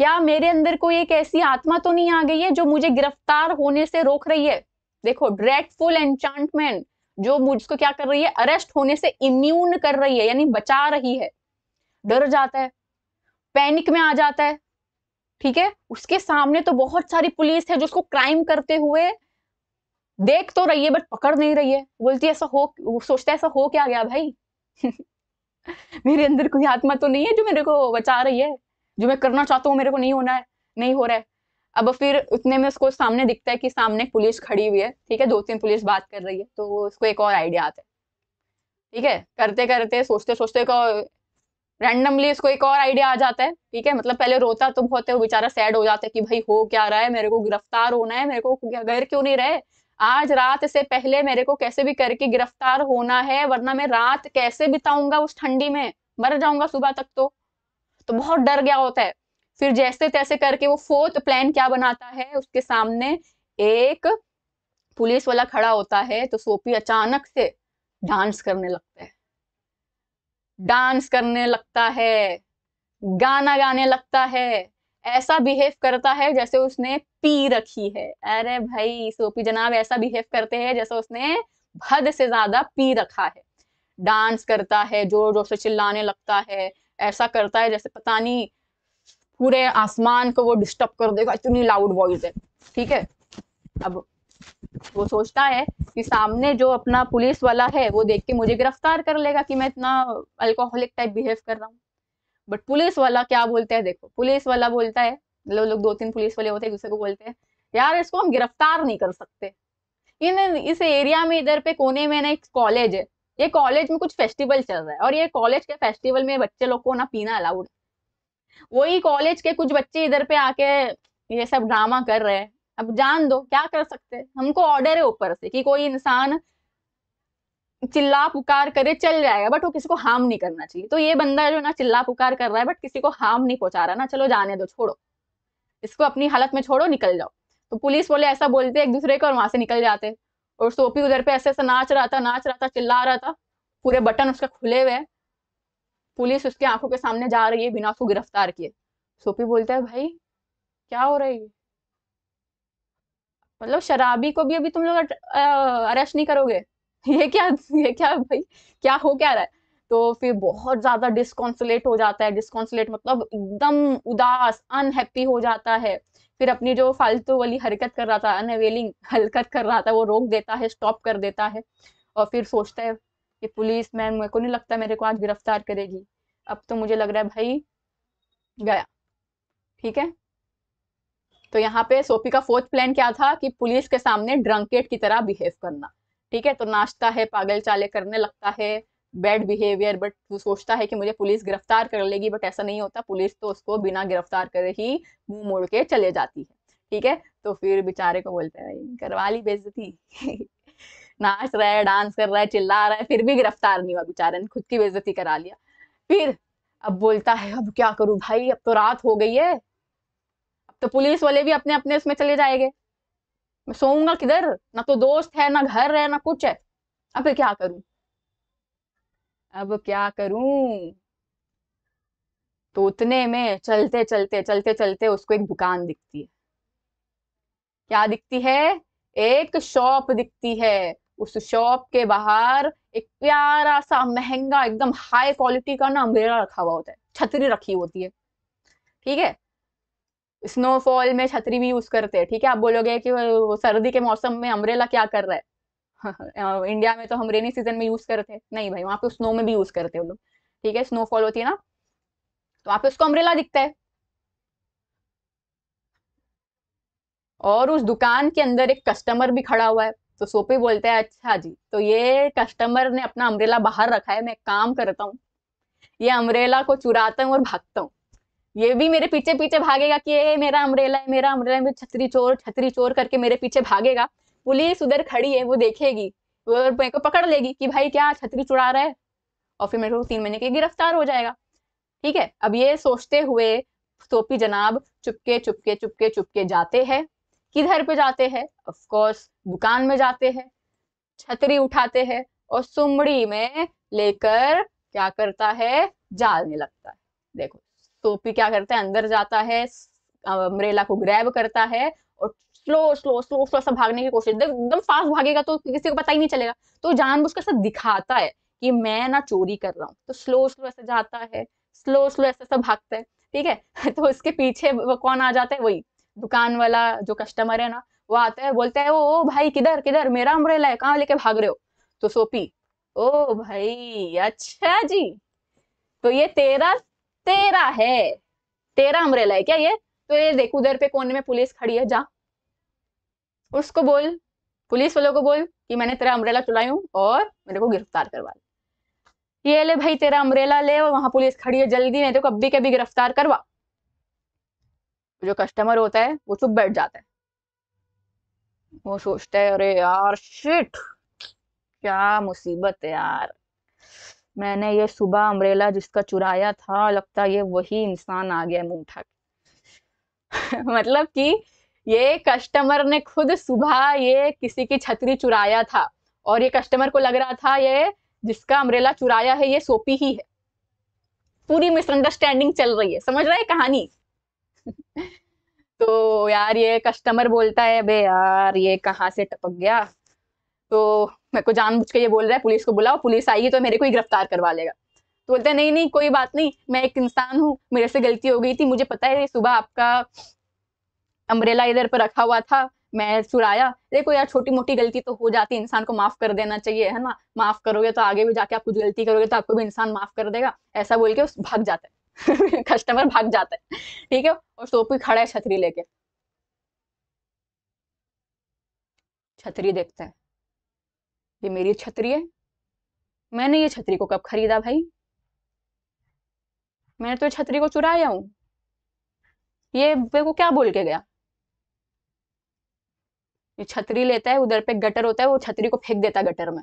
क्या मेरे अंदर कोई एक ऐसी आत्मा तो नहीं आ गई है जो मुझे गिरफ्तार होने से रोक रही है देखो ड्रेडफुल एंचांटमेंट जो मुझको क्या कर रही है अरेस्ट होने से इम्यून कर रही है यानी बचा रही है डर जाता है पैनिक में आ जाता है ठीक है उसके सामने तो बहुत सारी पुलिस है जो उसको क्राइम करते हुए देख तो रही है बट पकड़ नहीं रही है बोलती ऐसा हो सोचता है ऐसा हो क्या गया भाई मेरे अंदर कोई आत्मा तो नहीं है जो मेरे को बचा रही है जो मैं करना चाहता हूँ मेरे को नहीं होना है नहीं हो रहा है अब फिर उतने में उसको सामने दिखता है कि सामने पुलिस खड़ी हुई है ठीक है दो तीन पुलिस बात कर रही है तो उसको एक और आइडिया आता है ठीक है करते करते सोचते सोचते को रैंडमली उसको एक और आइडिया आ जाता है ठीक है मतलब पहले रोता तो बहुत है वो बेचारा सैड हो जाता है कि भाई हो क्या रहा है मेरे को गिरफ्तार होना है मेरे को घर क्यों नहीं रहे आज रात से पहले मेरे को कैसे भी करके गिरफ्तार होना है वरना मैं रात कैसे बिताऊंगा उस ठंडी में मर जाऊंगा सुबह तक तो तो बहुत डर गया होता है फिर जैसे तैसे करके वो फोर्थ प्लान क्या बनाता है उसके सामने एक पुलिस वाला खड़ा होता है तो सोपी अचानक से डांस करने लगता है डांस करने लगता है गाना गाने लगता है ऐसा बिहेव करता है जैसे उसने पी रखी है अरे भाई सोपी जनाब ऐसा बिहेव करते हैं जैसे उसने हद से ज्यादा पी रखा है डांस करता है जोर जोर से चिल्लाने लगता है ऐसा करता है जैसे पता नहीं पूरे आसमान को वो डिस्टर्ब कर देगा इतनी लाउड वॉइस है ठीक है अब वो सोचता है कि सामने जो अपना पुलिस वाला है वो देख के मुझे गिरफ्तार कर लेगा कि मैं इतना अल्कोहलिक टाइप बिहेव कर रहा हूँ बट पुलिस वाला क्या बोलते हैं देखो पुलिस वाला बोलता है मतलब लोग लो दो तीन पुलिस वाले होते हैं दूसरे को बोलते हैं यार इसको हम गिरफ्तार नहीं कर सकते इन इस एरिया में इधर पे कोने में ना एक कॉलेज है ये कॉलेज में कुछ फेस्टिवल चल रहा है और ये कॉलेज के फेस्टिवल में बच्चे लोग को ना पीना अलाउड वही कॉलेज के कुछ बच्चे इधर पे आके ये सब ड्रामा कर रहे हैं अब जान दो क्या कर सकते हैं हमको ऑर्डर है ऊपर से कि कोई इंसान चिल्ला पुकार करे चल जाएगा बट वो किसी को हार्म नहीं करना चाहिए तो ये बंदा जो ना चिल्ला पुकार कर रहा है बट किसी को हार्म नहीं पहुंचा रहा ना चलो जाने दो छोड़ो इसको अपनी हालत में छोड़ो निकल जाओ तो पुलिस बोले ऐसा बोलते एक दूसरे को और वहां से निकल जाते और सोपी उधर पे ऐसे ऐसे नाच रहा था नाच रहा था चिल्ला रहा था पूरे बटन उसके खुले हुए पुलिस उसके आंखों के सामने जा रही है बिना उसको गिरफ्तार किए सोपी बोलता है भाई क्या हो रही है मतलब शराबी को भी अभी तुम लोग अरेस्ट नहीं करोगे ये क्या ये क्या भाई क्या हो क्या रहा है तो फिर बहुत ज्यादा डिसकॉन्सुलेट हो जाता है डिस्कॉन्सुलेट मतलब एकदम उदास अनहैप्पी हो जाता है फिर अपनी जो फालतू वाली हरकत कर रहा था अनवेलिंग हरकत कर रहा था वो रोक देता है स्टॉप कर देता है और फिर सोचता है कि पुलिस मैन मेरे को नहीं लगता मेरे को आज गिरफ्तार करेगी अब तो मुझे लग रहा है भाई गया ठीक है तो यहाँ पे सोफी का फोर्थ प्लान क्या था कि पुलिस के सामने ड्रंकेट की तरह बिहेव करना ठीक है तो नाश्ता है पागल चाले करने लगता है बैड बिहेवियर बट वो सोचता है कि मुझे पुलिस गिरफ्तार कर लेगी बट ऐसा नहीं होता पुलिस तो उसको बिना गिरफ्तार करे ही मुंह मोड़ के चले जाती है ठीक है तो फिर बेचारे को बोलते हैं करवा ली बेजती नाच रहा है डांस कर रहा है चिल्ला रहा है फिर भी गिरफ्तार नहीं हुआ बेचारे ने खुद की बेजती करा लिया फिर अब बोलता है अब क्या करूं भाई अब तो रात हो गई है अब तो पुलिस वाले भी अपने अपने उसमें चले जाएंगे मैं सोऊंगा किधर ना तो दोस्त है ना घर है ना कुछ है अब क्या करूं अब क्या करूं तो उतने में चलते चलते चलते चलते उसको एक दुकान दिखती है क्या दिखती है एक शॉप दिखती है उस शॉप के बाहर एक प्यारा सा महंगा एकदम हाई क्वालिटी का ना अम्ब्रेला रखा हुआ होता है छतरी रखी होती है ठीक है स्नोफॉल में छतरी भी यूज करते हैं ठीक है आप बोलोगे कि सर्दी के मौसम में अम्ब्रेला क्या कर रहा है इंडिया में तो हम रेनी सीजन में यूज करते हैं नहीं भाई वहां पे स्नो में भी यूज करते हैं लोग ठीक है स्नोफॉल होती है ना तो वहां पे उसको अम्ब्रेला दिखता है और उस दुकान के अंदर एक कस्टमर भी खड़ा हुआ है तो सोपी बोलता है अच्छा जी तो ये कस्टमर ने अपना अम्ब्रेला बाहर रखा है मैं काम करता हूँ ये अम्ब्रेला को चुराता हूँ और भागता हूँ ये भी मेरे पीछे पीछे भागेगा कि ये मेरा अम्ब्रेला है मेरा अम्ब्रेला छतरी चोर छतरी चोर करके मेरे पीछे भागेगा पुलिस उधर खड़ी है वो देखेगी वो मेरे को पकड़ लेगी कि भाई क्या छतरी चुरा रहा है और फिर मेरे को तीन महीने के गिरफ्तार हो जाएगा ठीक है अब ये सोचते हुए सोपी जनाब चुपके चुपके चुपके चुपके जाते हैं किधर पे जाते हैं ऑफकोर्स दुकान में जाते हैं छतरी उठाते हैं और सुमड़ी में लेकर क्या करता है जालने लगता है देखो सोपी क्या करता है अंदर जाता है अम्ब्रेला को ग्रैब करता है और स्लो स्लो स्लो स्लो सा भागने की कोशिश एकदम फास्ट भागेगा तो किसी को पता ही नहीं चलेगा तो जानबूझकर कर दिखाता है कि मैं ना चोरी कर रहा हूँ तो स्लो स्लो ऐसा जाता है स्लो स्लो ऐसा सब भागता है ठीक है तो उसके पीछे कौन आ जाता है वही दुकान वाला जो कस्टमर है ना वो आता है बोलता है ओ भाई किधर किधर मेरा अम्ब्रेला है कहाँ लेके भाग रहे हो तो सोपी ओ भाई अच्छा जी तो ये तेरा तेरा है तेरा अम्ब्रेला है क्या ये तो ये देखो उधर पे कोने में पुलिस खड़ी है जा उसको बोल पुलिस वालों को बोल कि मैंने तेरा अम्ब्रेला चुराई और मेरे को गिरफ्तार करवा ले ये ले भाई तेरा अम्ब्रेला ले और वहां पुलिस खड़ी है जल्दी मेरे को अभी कभी गिरफ्तार करवा जो कस्टमर होता है वो चुप बैठ जाता है वो सोचता है अरे यार शिट क्या मुसीबत है यार मैंने ये सुबह अम्ब्रेला जिसका चुराया था लगता ये वही इंसान आ गया मुंह उठा मतलब कि ये कस्टमर ने खुद सुबह ये किसी की छतरी चुराया था और ये कस्टमर को लग रहा था ये जिसका अम्ब्रेला चुराया है ये सोपी ही है पूरी मिसअंडरस्टैंडिंग चल रही है समझ रहा है कहानी तो यार ये कस्टमर बोलता है बे यार ये कहाँ से टपक गया तो मेरे को जानबूझ के ये बोल रहा है पुलिस को बुलाओ पुलिस आएगी तो मेरे को ही गिरफ्तार करवा लेगा तो बोलते हैं नहीं नहीं कोई बात नहीं मैं एक इंसान हूँ मेरे से गलती हो गई थी मुझे पता है सुबह आपका अम्ब्रेला इधर पर रखा हुआ था मैं चुराया देखो यार छोटी मोटी गलती तो हो जाती है इंसान को माफ कर देना चाहिए है ना माफ करोगे तो आगे भी जाके आप कुछ गलती करोगे तो आपको भी इंसान माफ कर देगा ऐसा बोल के उस भाग जाता है कस्टमर भाग जाता है ठीक है और सोपी खड़ा है छतरी लेके छतरी देखते है ये मेरी छतरी है मैंने ये छतरी को कब खरीदा भाई मैंने तो छतरी को चुराया हूं ये मेरे को क्या बोल के गया ये छतरी लेता है उधर पे गटर होता है वो छतरी को फेंक देता है गटर में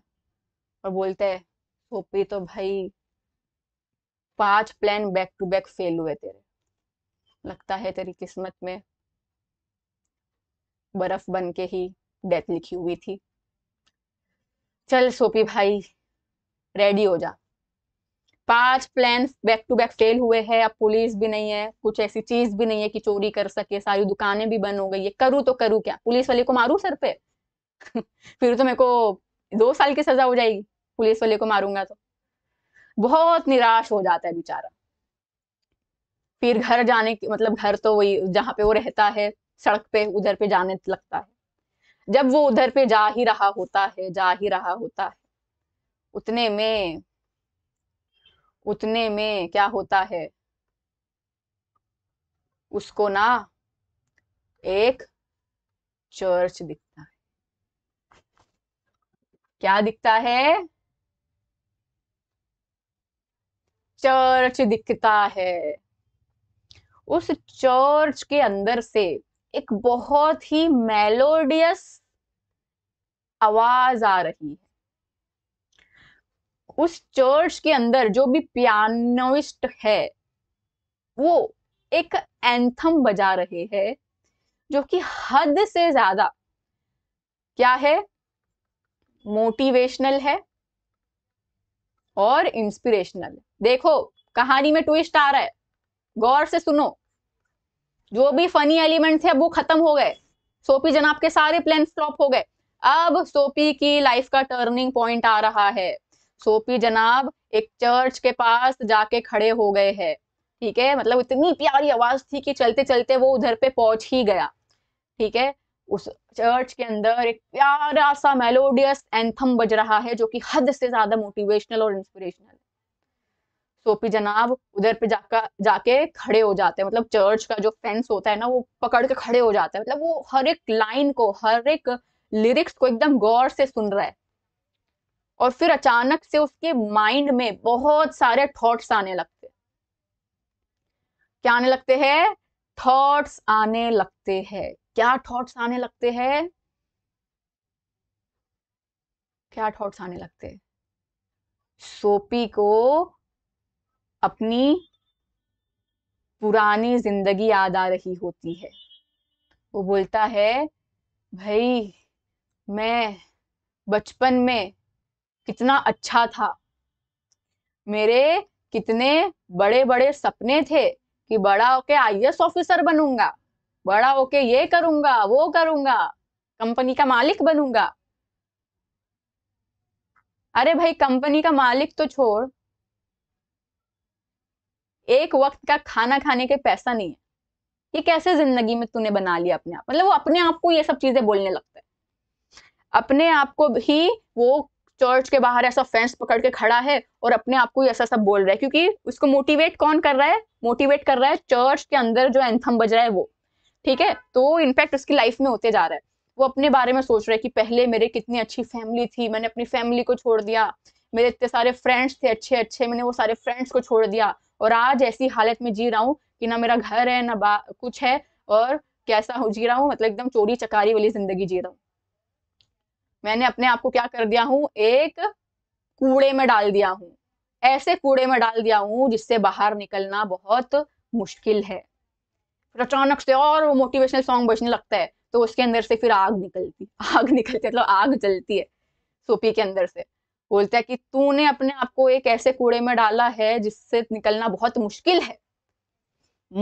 और बोलते है सोपी तो भाई पांच plan back to back fail हुए तेरे लगता है तेरी किस्मत में बर्फ बन के ही डेथ लिखी हुई थी चल सोपी भाई रेडी हो जा पांच plan back to back fail हुए हैं अब पुलिस भी नहीं है कुछ ऐसी चीज भी नहीं है कि चोरी कर सके सारी दुकानें भी बंद हो गई है करूँ तो करूँ क्या पुलिस वाले को मारू सर पे फिर तो मेरे को दो साल की सजा हो जाएगी पुलिस वाले को मारूंगा तो बहुत निराश हो जाता है बेचारा फिर घर जाने की मतलब घर तो वही जहां पे वो रहता है सड़क पे उधर पे जाने लगता है जब वो उधर पे जा ही रहा होता है जा ही रहा होता है उतने में उतने में क्या होता है उसको ना एक चर्च दिखता है क्या दिखता है चर्च दिखता है उस चर्च के अंदर से एक बहुत ही मेलोडियस आवाज आ रही है उस चर्च के अंदर जो भी पियानोइस्ट है वो एक एंथम बजा रहे हैं जो कि हद से ज्यादा क्या है मोटिवेशनल है और इंस्पिरेशनल देखो कहानी में ट्विस्ट आ रहा है गौर से सुनो जो भी फनी एलिमेंट थे वो खत्म हो गए सोपी जनाब के सारे प्लान फ्लॉप हो गए अब सोपी की लाइफ का टर्निंग पॉइंट आ रहा है सोपी जनाब एक चर्च के पास जाके खड़े हो गए हैं ठीक है मतलब इतनी प्यारी आवाज थी कि चलते चलते वो उधर पे पहुंच ही गया ठीक है उस चर्च के अंदर एक प्यारा सा मेलोडियस एंथम बज रहा है जो कि हद से ज्यादा मोटिवेशनल और इंस्पिरेशनल सोपी जनाब उधर पे जाकर जाके खड़े हो जाते हैं मतलब चर्च का जो फेंस होता है ना वो पकड़ के खड़े हो जाते हैं मतलब वो हर एक लाइन को हर एक लिरिक्स को एकदम गौर से सुन रहा है और फिर अचानक से उसके माइंड में बहुत सारे थॉट्स आने लगते क्या आने लगते हैं थॉट्स आने लगते हैं क्या थॉट्स आने लगते हैं क्या थॉट्स आने लगते हैं सोपी को अपनी पुरानी जिंदगी याद आ रही होती है वो बोलता है भाई मैं बचपन में कितना अच्छा था मेरे कितने बड़े बड़े सपने थे कि बड़ा होके आई ऑफिसर बनूंगा बड़ा होके ये करूंगा वो करूंगा कंपनी का मालिक बनूंगा अरे भाई कंपनी का मालिक तो छोड़ एक वक्त का खाना खाने के पैसा नहीं है ये कैसे जिंदगी में तूने बना लिया अपने आप मतलब वो अपने आप को ये सब चीजें बोलने लगता है अपने आप को भी वो चर्च के बाहर ऐसा फेंस पकड़ के खड़ा है और अपने आप को ऐसा सब बोल रहा है क्योंकि उसको मोटिवेट कौन कर रहा है मोटिवेट कर रहा है चर्च के अंदर जो एंथम बज रहा है वो ठीक है तो इनफैक्ट उसकी लाइफ में होते जा रहा है वो अपने बारे में सोच रहा है कि पहले मेरे कितनी अच्छी फैमिली थी मैंने अपनी फैमिली को छोड़ दिया मेरे इतने सारे फ्रेंड्स थे अच्छे अच्छे मैंने वो सारे फ्रेंड्स को छोड़ दिया और आज ऐसी हालत में जी रहा हूँ कि ना मेरा घर है ना कुछ है और कैसा जी रहा हूँ मतलब एकदम चोरी चकारी वाली जिंदगी जी रहा हूँ मैंने अपने आप को क्या कर दिया हूं एक कूड़े में डाल दिया हूं ऐसे कूड़े में डाल दिया हूं जिससे बाहर निकलना बहुत मुश्किल है फिर अचानक से और वो मोटिवेशनल सॉन्ग बजने लगता है तो उसके अंदर से फिर आग निकलती आग निकलती मतलब मतलब आग जलती है सोपी के अंदर से बोलता है कि तूने अपने आप को एक ऐसे कूड़े में डाला है जिससे निकलना बहुत मुश्किल है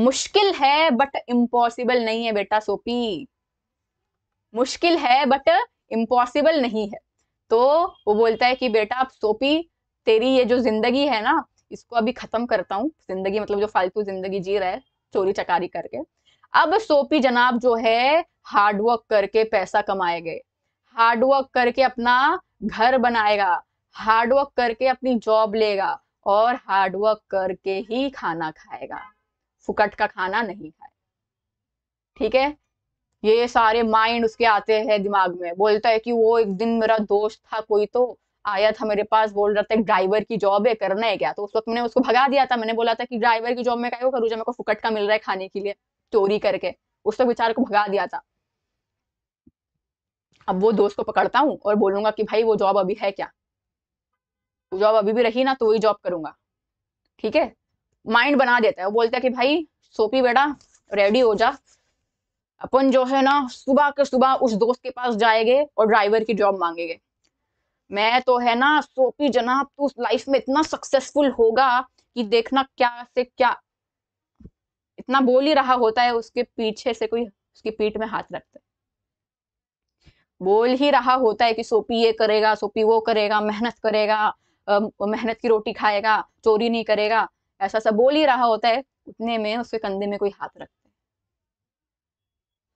मुश्किल है बट इम्पॉसिबल नहीं है बेटा सोपी मुश्किल है बट इम्पॉसिबल नहीं है तो वो बोलता है कि बेटा आप सोपी तेरी ये जो जिंदगी है ना इसको अभी खत्म करता हूँ जिंदगी मतलब जो फालतू जिंदगी जी रहा है चोरी चकारी करके अब सोपी जनाब जो है हार्डवर्क करके पैसा कमाए गए हार्डवर्क करके अपना घर बनाएगा हार्डवर्क करके अपनी जॉब लेगा और हार्डवर्क करके ही खाना खाएगा फुकट का खाना नहीं खाएगा ठीक है ये सारे माइंड उसके आते हैं दिमाग में बोलता है कि वो एक दिन मेरा दोस्त था कोई तो आया था मेरे पास बोल रहा था ड्राइवर की जॉब है करना है क्या तो उस वक्त मैंने उसको भगा दिया था मैंने बोला था कि ड्राइवर की जॉब में क्या करूँ जब मेरे को फुकट का मिल रहा है खाने के लिए चोरी करके उस वक्त बेचारे को भगा दिया था अब वो दोस्त को पकड़ता हूँ और बोलूंगा कि भाई वो जॉब अभी है क्या जॉब अभी भी रही ना तो वही जॉब करूंगा ठीक है माइंड बना देता है वो बोलता है कि भाई सोपी बेटा रेडी हो जा अपन जो है ना सुबह के सुबह उस दोस्त के पास जाएंगे और ड्राइवर की जॉब मांगेंगे मैं तो है ना सोपी जनाब तू लाइफ में इतना सक्सेसफुल होगा कि देखना क्या से क्या इतना बोल ही रहा होता है उसके पीछे से कोई उसकी पीठ में हाथ रखता है बोल ही रहा होता है कि सोपी ये करेगा सोपी वो करेगा मेहनत करेगा मेहनत की रोटी खाएगा चोरी नहीं करेगा ऐसा सब बोल ही रहा होता है उतने में उसके कंधे में कोई हाथ रखता है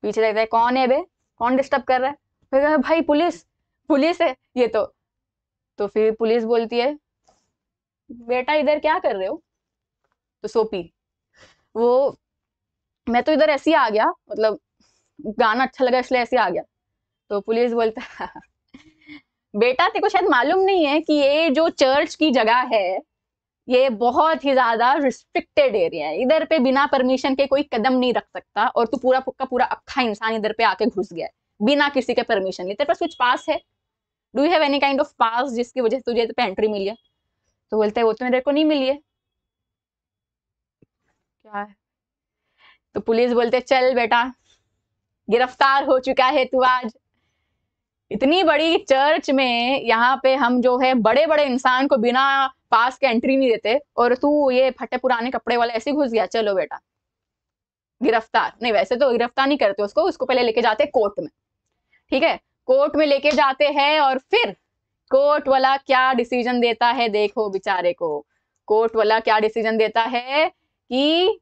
पीछे देखता है कौन है बे कौन डिस्टर्ब कर रहा है फिर कहता भाई पुलिस पुलिस है ये तो तो फिर पुलिस बोलती है बेटा इधर क्या कर रहे हो तो सोपी वो मैं तो इधर ऐसे ही आ गया मतलब गाना अच्छा लगा इसलिए ऐसे आ गया तो पुलिस बोलता बेटा तेको शायद मालूम नहीं है कि ये जो चर्च की जगह है ये बहुत ही ज्यादा रिस्ट्रिक्टेड एरिया है इधर पे बिना परमिशन के कोई कदम नहीं रख सकता और तू पूरा का पूरा अक्खा इंसान इधर पे आके घुस गया है बिना किसी के परमिशन लिए तेरे पास कुछ पास है do you have any kind of pass जिसकी वजह से तुझे पे एंट्री मिली है तो बोलते है वो तो मेरे को नहीं मिली है क्या है तो पुलिस बोलते चल बेटा गिरफ्तार हो चुका है तू आज इतनी बड़ी चर्च में यहाँ पे हम जो है बड़े बड़े इंसान को बिना पास के एंट्री नहीं देते और तू ये फटे पुराने कपड़े वाला ऐसे घुस गया चलो बेटा गिरफ्तार नहीं वैसे तो गिरफ्तार नहीं करते उसको उसको पहले लेके जाते कोर्ट में ठीक है कोर्ट में लेके जाते हैं और फिर कोर्ट वाला क्या डिसीजन देता है देखो बेचारे को कोर्ट वाला क्या डिसीजन देता है कि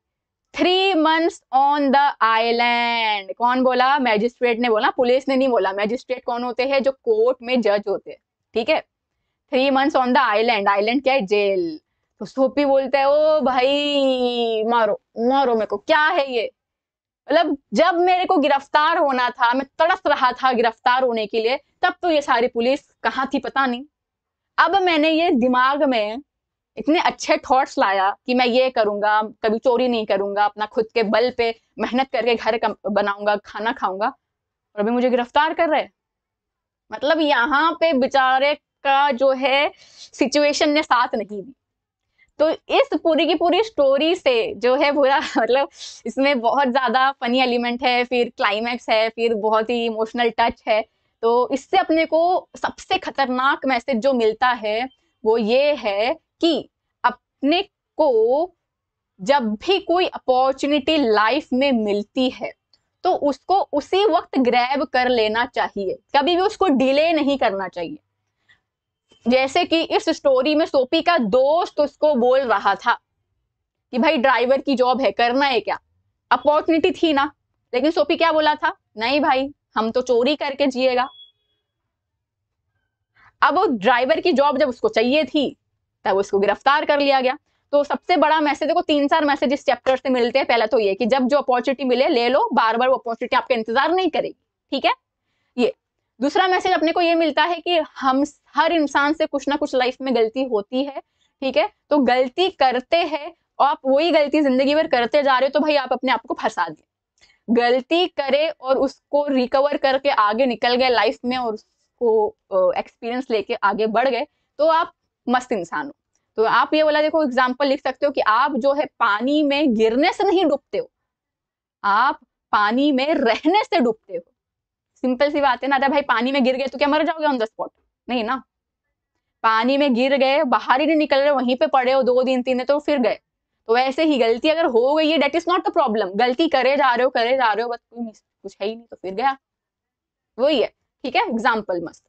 three months on the island कौन बोला मैजिस्ट्रेट ने बोला पुलिस ने नहीं बोला मैजिस्ट्रेट कौन होते हैं जो कोर्ट में जज होते हैं ठीक है three months on the island island क्या है जेल तो सोपी बोलता है ओ भाई मारो मारो मेरे को क्या है ये मतलब जब मेरे को गिरफ्तार होना था मैं तड़स रहा था गिरफ्तार होने के लिए तब तो ये सारी पुलिस कहाँ थी पता नहीं अब मैंने ये दिमाग में इतने अच्छे थॉट्स लाया कि मैं ये करूंगा कभी चोरी नहीं करूंगा अपना खुद के बल पे मेहनत करके घर बनाऊंगा खाना खाऊंगा और अभी मुझे गिरफ्तार कर रहे मतलब यहाँ पे बेचारे का जो है सिचुएशन ने साथ नहीं दी तो इस पूरी की पूरी स्टोरी से जो है पूरा मतलब इसमें बहुत ज़्यादा फनी एलिमेंट है फिर क्लाइमैक्स है फिर बहुत ही इमोशनल टच है तो इससे अपने को सबसे खतरनाक मैसेज जो मिलता है वो ये है कि अपने को जब भी कोई अपॉर्चुनिटी लाइफ में मिलती है तो उसको उसी वक्त ग्रैब कर लेना चाहिए कभी भी उसको डिले नहीं करना चाहिए जैसे कि इस स्टोरी में सोपी का दोस्त उसको बोल रहा था कि भाई ड्राइवर की जॉब है करना है क्या अपॉर्चुनिटी थी ना लेकिन सोपी क्या बोला था नहीं भाई हम तो चोरी करके जिएगा अब वो ड्राइवर की जॉब जब उसको चाहिए थी तब उसको गिरफ्तार कर लिया गया तो सबसे बड़ा मैसेज देखो तीन चार मैसेज इस चैप्टर से मिलते हैं पहला तो ये कि जब जो अपॉर्चुनिटी मिले ले लो बार बार वो अपॉर्चुनिटी आपका इंतजार नहीं करेगी ठीक है दूसरा मैसेज अपने को ये मिलता है कि हम हर इंसान से कुछ ना कुछ लाइफ में गलती होती है ठीक है तो गलती करते हैं और आप वही गलती जिंदगी भर करते जा रहे हो तो भाई आप अपने आप को फंसा दिए गलती करे और उसको रिकवर करके आगे निकल गए लाइफ में और उसको एक्सपीरियंस लेके आगे बढ़ गए तो आप मस्त इंसान हो तो आप ये वाला देखो एग्जाम्पल लिख सकते हो कि आप जो है पानी में गिरने से नहीं डूबते हो आप पानी में रहने से डूबते हो सिंपल सी बात है ना अरे भाई पानी में गिर गए तो क्या मर जाओगे ऑन द स्पॉट नहीं ना पानी में गिर गए बाहर ही नहीं निकल रहे वहीं पे पड़े हो दो दिन तीन दिन तो फिर गए तो वैसे ही गलती अगर हो गई है date is not a problem गलती करे जा रहे हो करे जा रहे हो बस कुछ है ही नहीं तो फिर गया वही है ठीक है एग्जाम्पल मस्त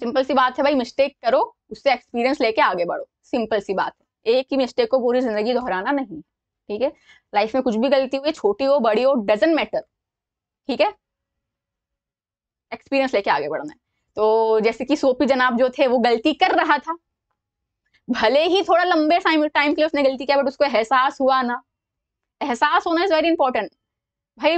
सिंपल सी बात है भाई मिस्टेक करो उससे एक्सपीरियंस लेके आगे बढ़ो सिंपल सी बात है एक ही मिस्टेक को पूरी जिंदगी दोहराना नहीं ठीक है लाइफ में कुछ भी गलती हुई छोटी हो बड़ी हो डजेंट मैटर ठीक है एक्सपीरियंस लेके आगे बढ़ना है तो जैसे कि सोपी जनाब जो थे वो गलती कर रहा था भले ही थोड़ा लंबे टाइम टाइम के लिए उसने गलती किया बट उसको एहसास हुआ ना एहसास होना इज वेरी इंपॉर्टेंट भाई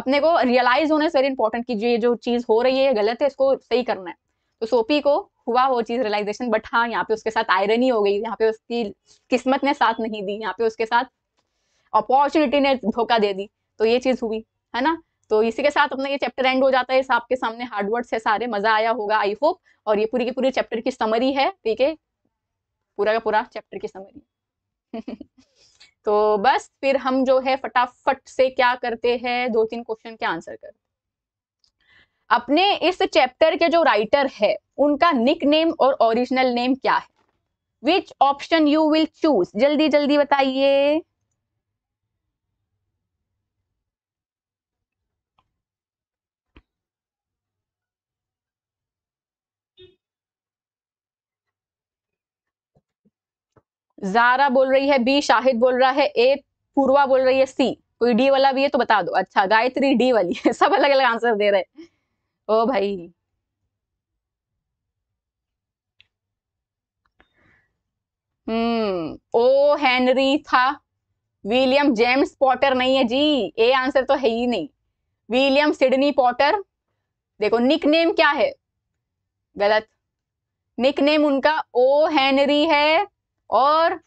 अपने को रियलाइज होना इज वेरी इंपॉर्टेंट कि ये जो चीज हो रही है गलत है इसको सही करना है तो सोपी को हुआ वो चीज रियलाइजेशन बट हाँ यहाँ पे उसके साथ आयरनी हो गई यहाँ पे उसकी किस्मत ने साथ नहीं दी यहाँ पे उसके साथ अपॉर्चुनिटी ने धोखा दे दी तो ये चीज हुई है ना तो इसी के साथ अपना ये चैप्टर एंड हो जाता है आपके सामने हार्डवर्ड्स है सारे मजा आया होगा आई होप और ये पूरी की पूरी चैप्टर की समरी है ठीक है पूरा का पूरा चैप्टर की समरी तो बस फिर हम जो है फटाफट से क्या करते हैं दो तीन क्वेश्चन के आंसर करते अपने इस चैप्टर के जो राइटर है उनका निक नेम और ओरिजिनल नेम क्या है which option you will choose जल्दी जल्दी बताइए जारा बोल रही है बी शाहिद बोल रहा है ए पूर्वा बोल रही है सी कोई डी वाला भी है तो बता दो अच्छा गायत्री डी वाली है सब अलग अलग आंसर दे रहे हैं ओ भाई हम्म ओ हेनरी था विलियम जेम्स पॉटर नहीं है जी ए आंसर तो है ही नहीं विलियम सिडनी पॉटर देखो निक नेम क्या है गलत निक नेम उनका ओ हेनरी है और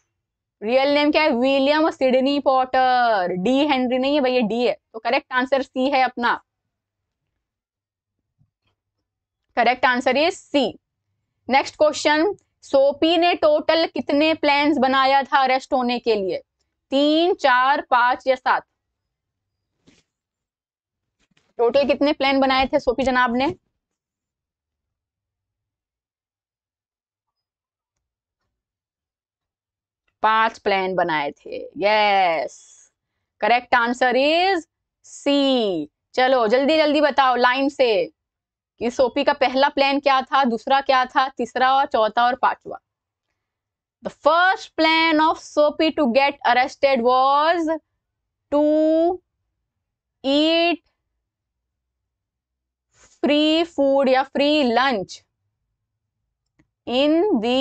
रियल नेम क्या है विलियम सिडनी पॉटर डी हेनरी नहीं है भैया डी है तो करेक्ट आंसर सी है अपना correct answer is C next question Soapy ने टोटल कितने प्लान बनाया था अरेस्ट होने के लिए तीन चार पांच या सात टोटल कितने प्लान बनाए थे सोपी जनाब ने पांच प्लान बनाए थे yes correct answer is C चलो जल्दी जल्दी बताओ लाइन से कि सोपी का पहला प्लान क्या था दूसरा क्या था तीसरा और चौथा और पांचवा the first plan of Soapy to get arrested was to eat free food या फ्री लंच इन दी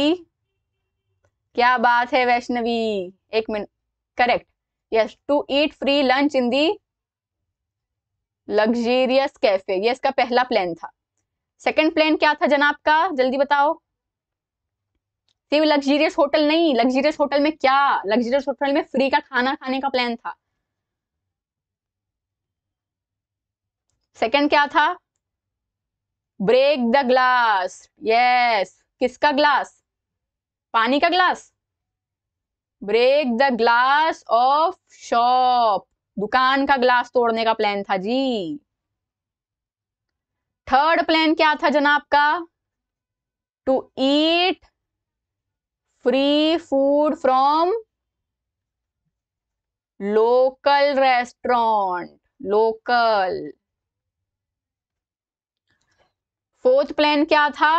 क्या बात है वैष्णवी एक मिनट correct yes to eat free lunch in the luxurious cafe ये इसका पहला प्लान था सेकंड प्लान क्या था जनाब का जल्दी बताओ सिर्फ लग्जीरियस होटल नहीं लग्जीरियस होटल में क्या लग्जीरियस होटल में फ्री का खाना खाने का प्लान था सेकंड क्या था ब्रेक द ग्लास यस किसका ग्लास पानी का glass break the glass of shop दुकान का ग्लास तोड़ने का प्लान था जी थर्ड प्लान क्या था जनाब का to eat free food from local restaurant local fourth plan क्या था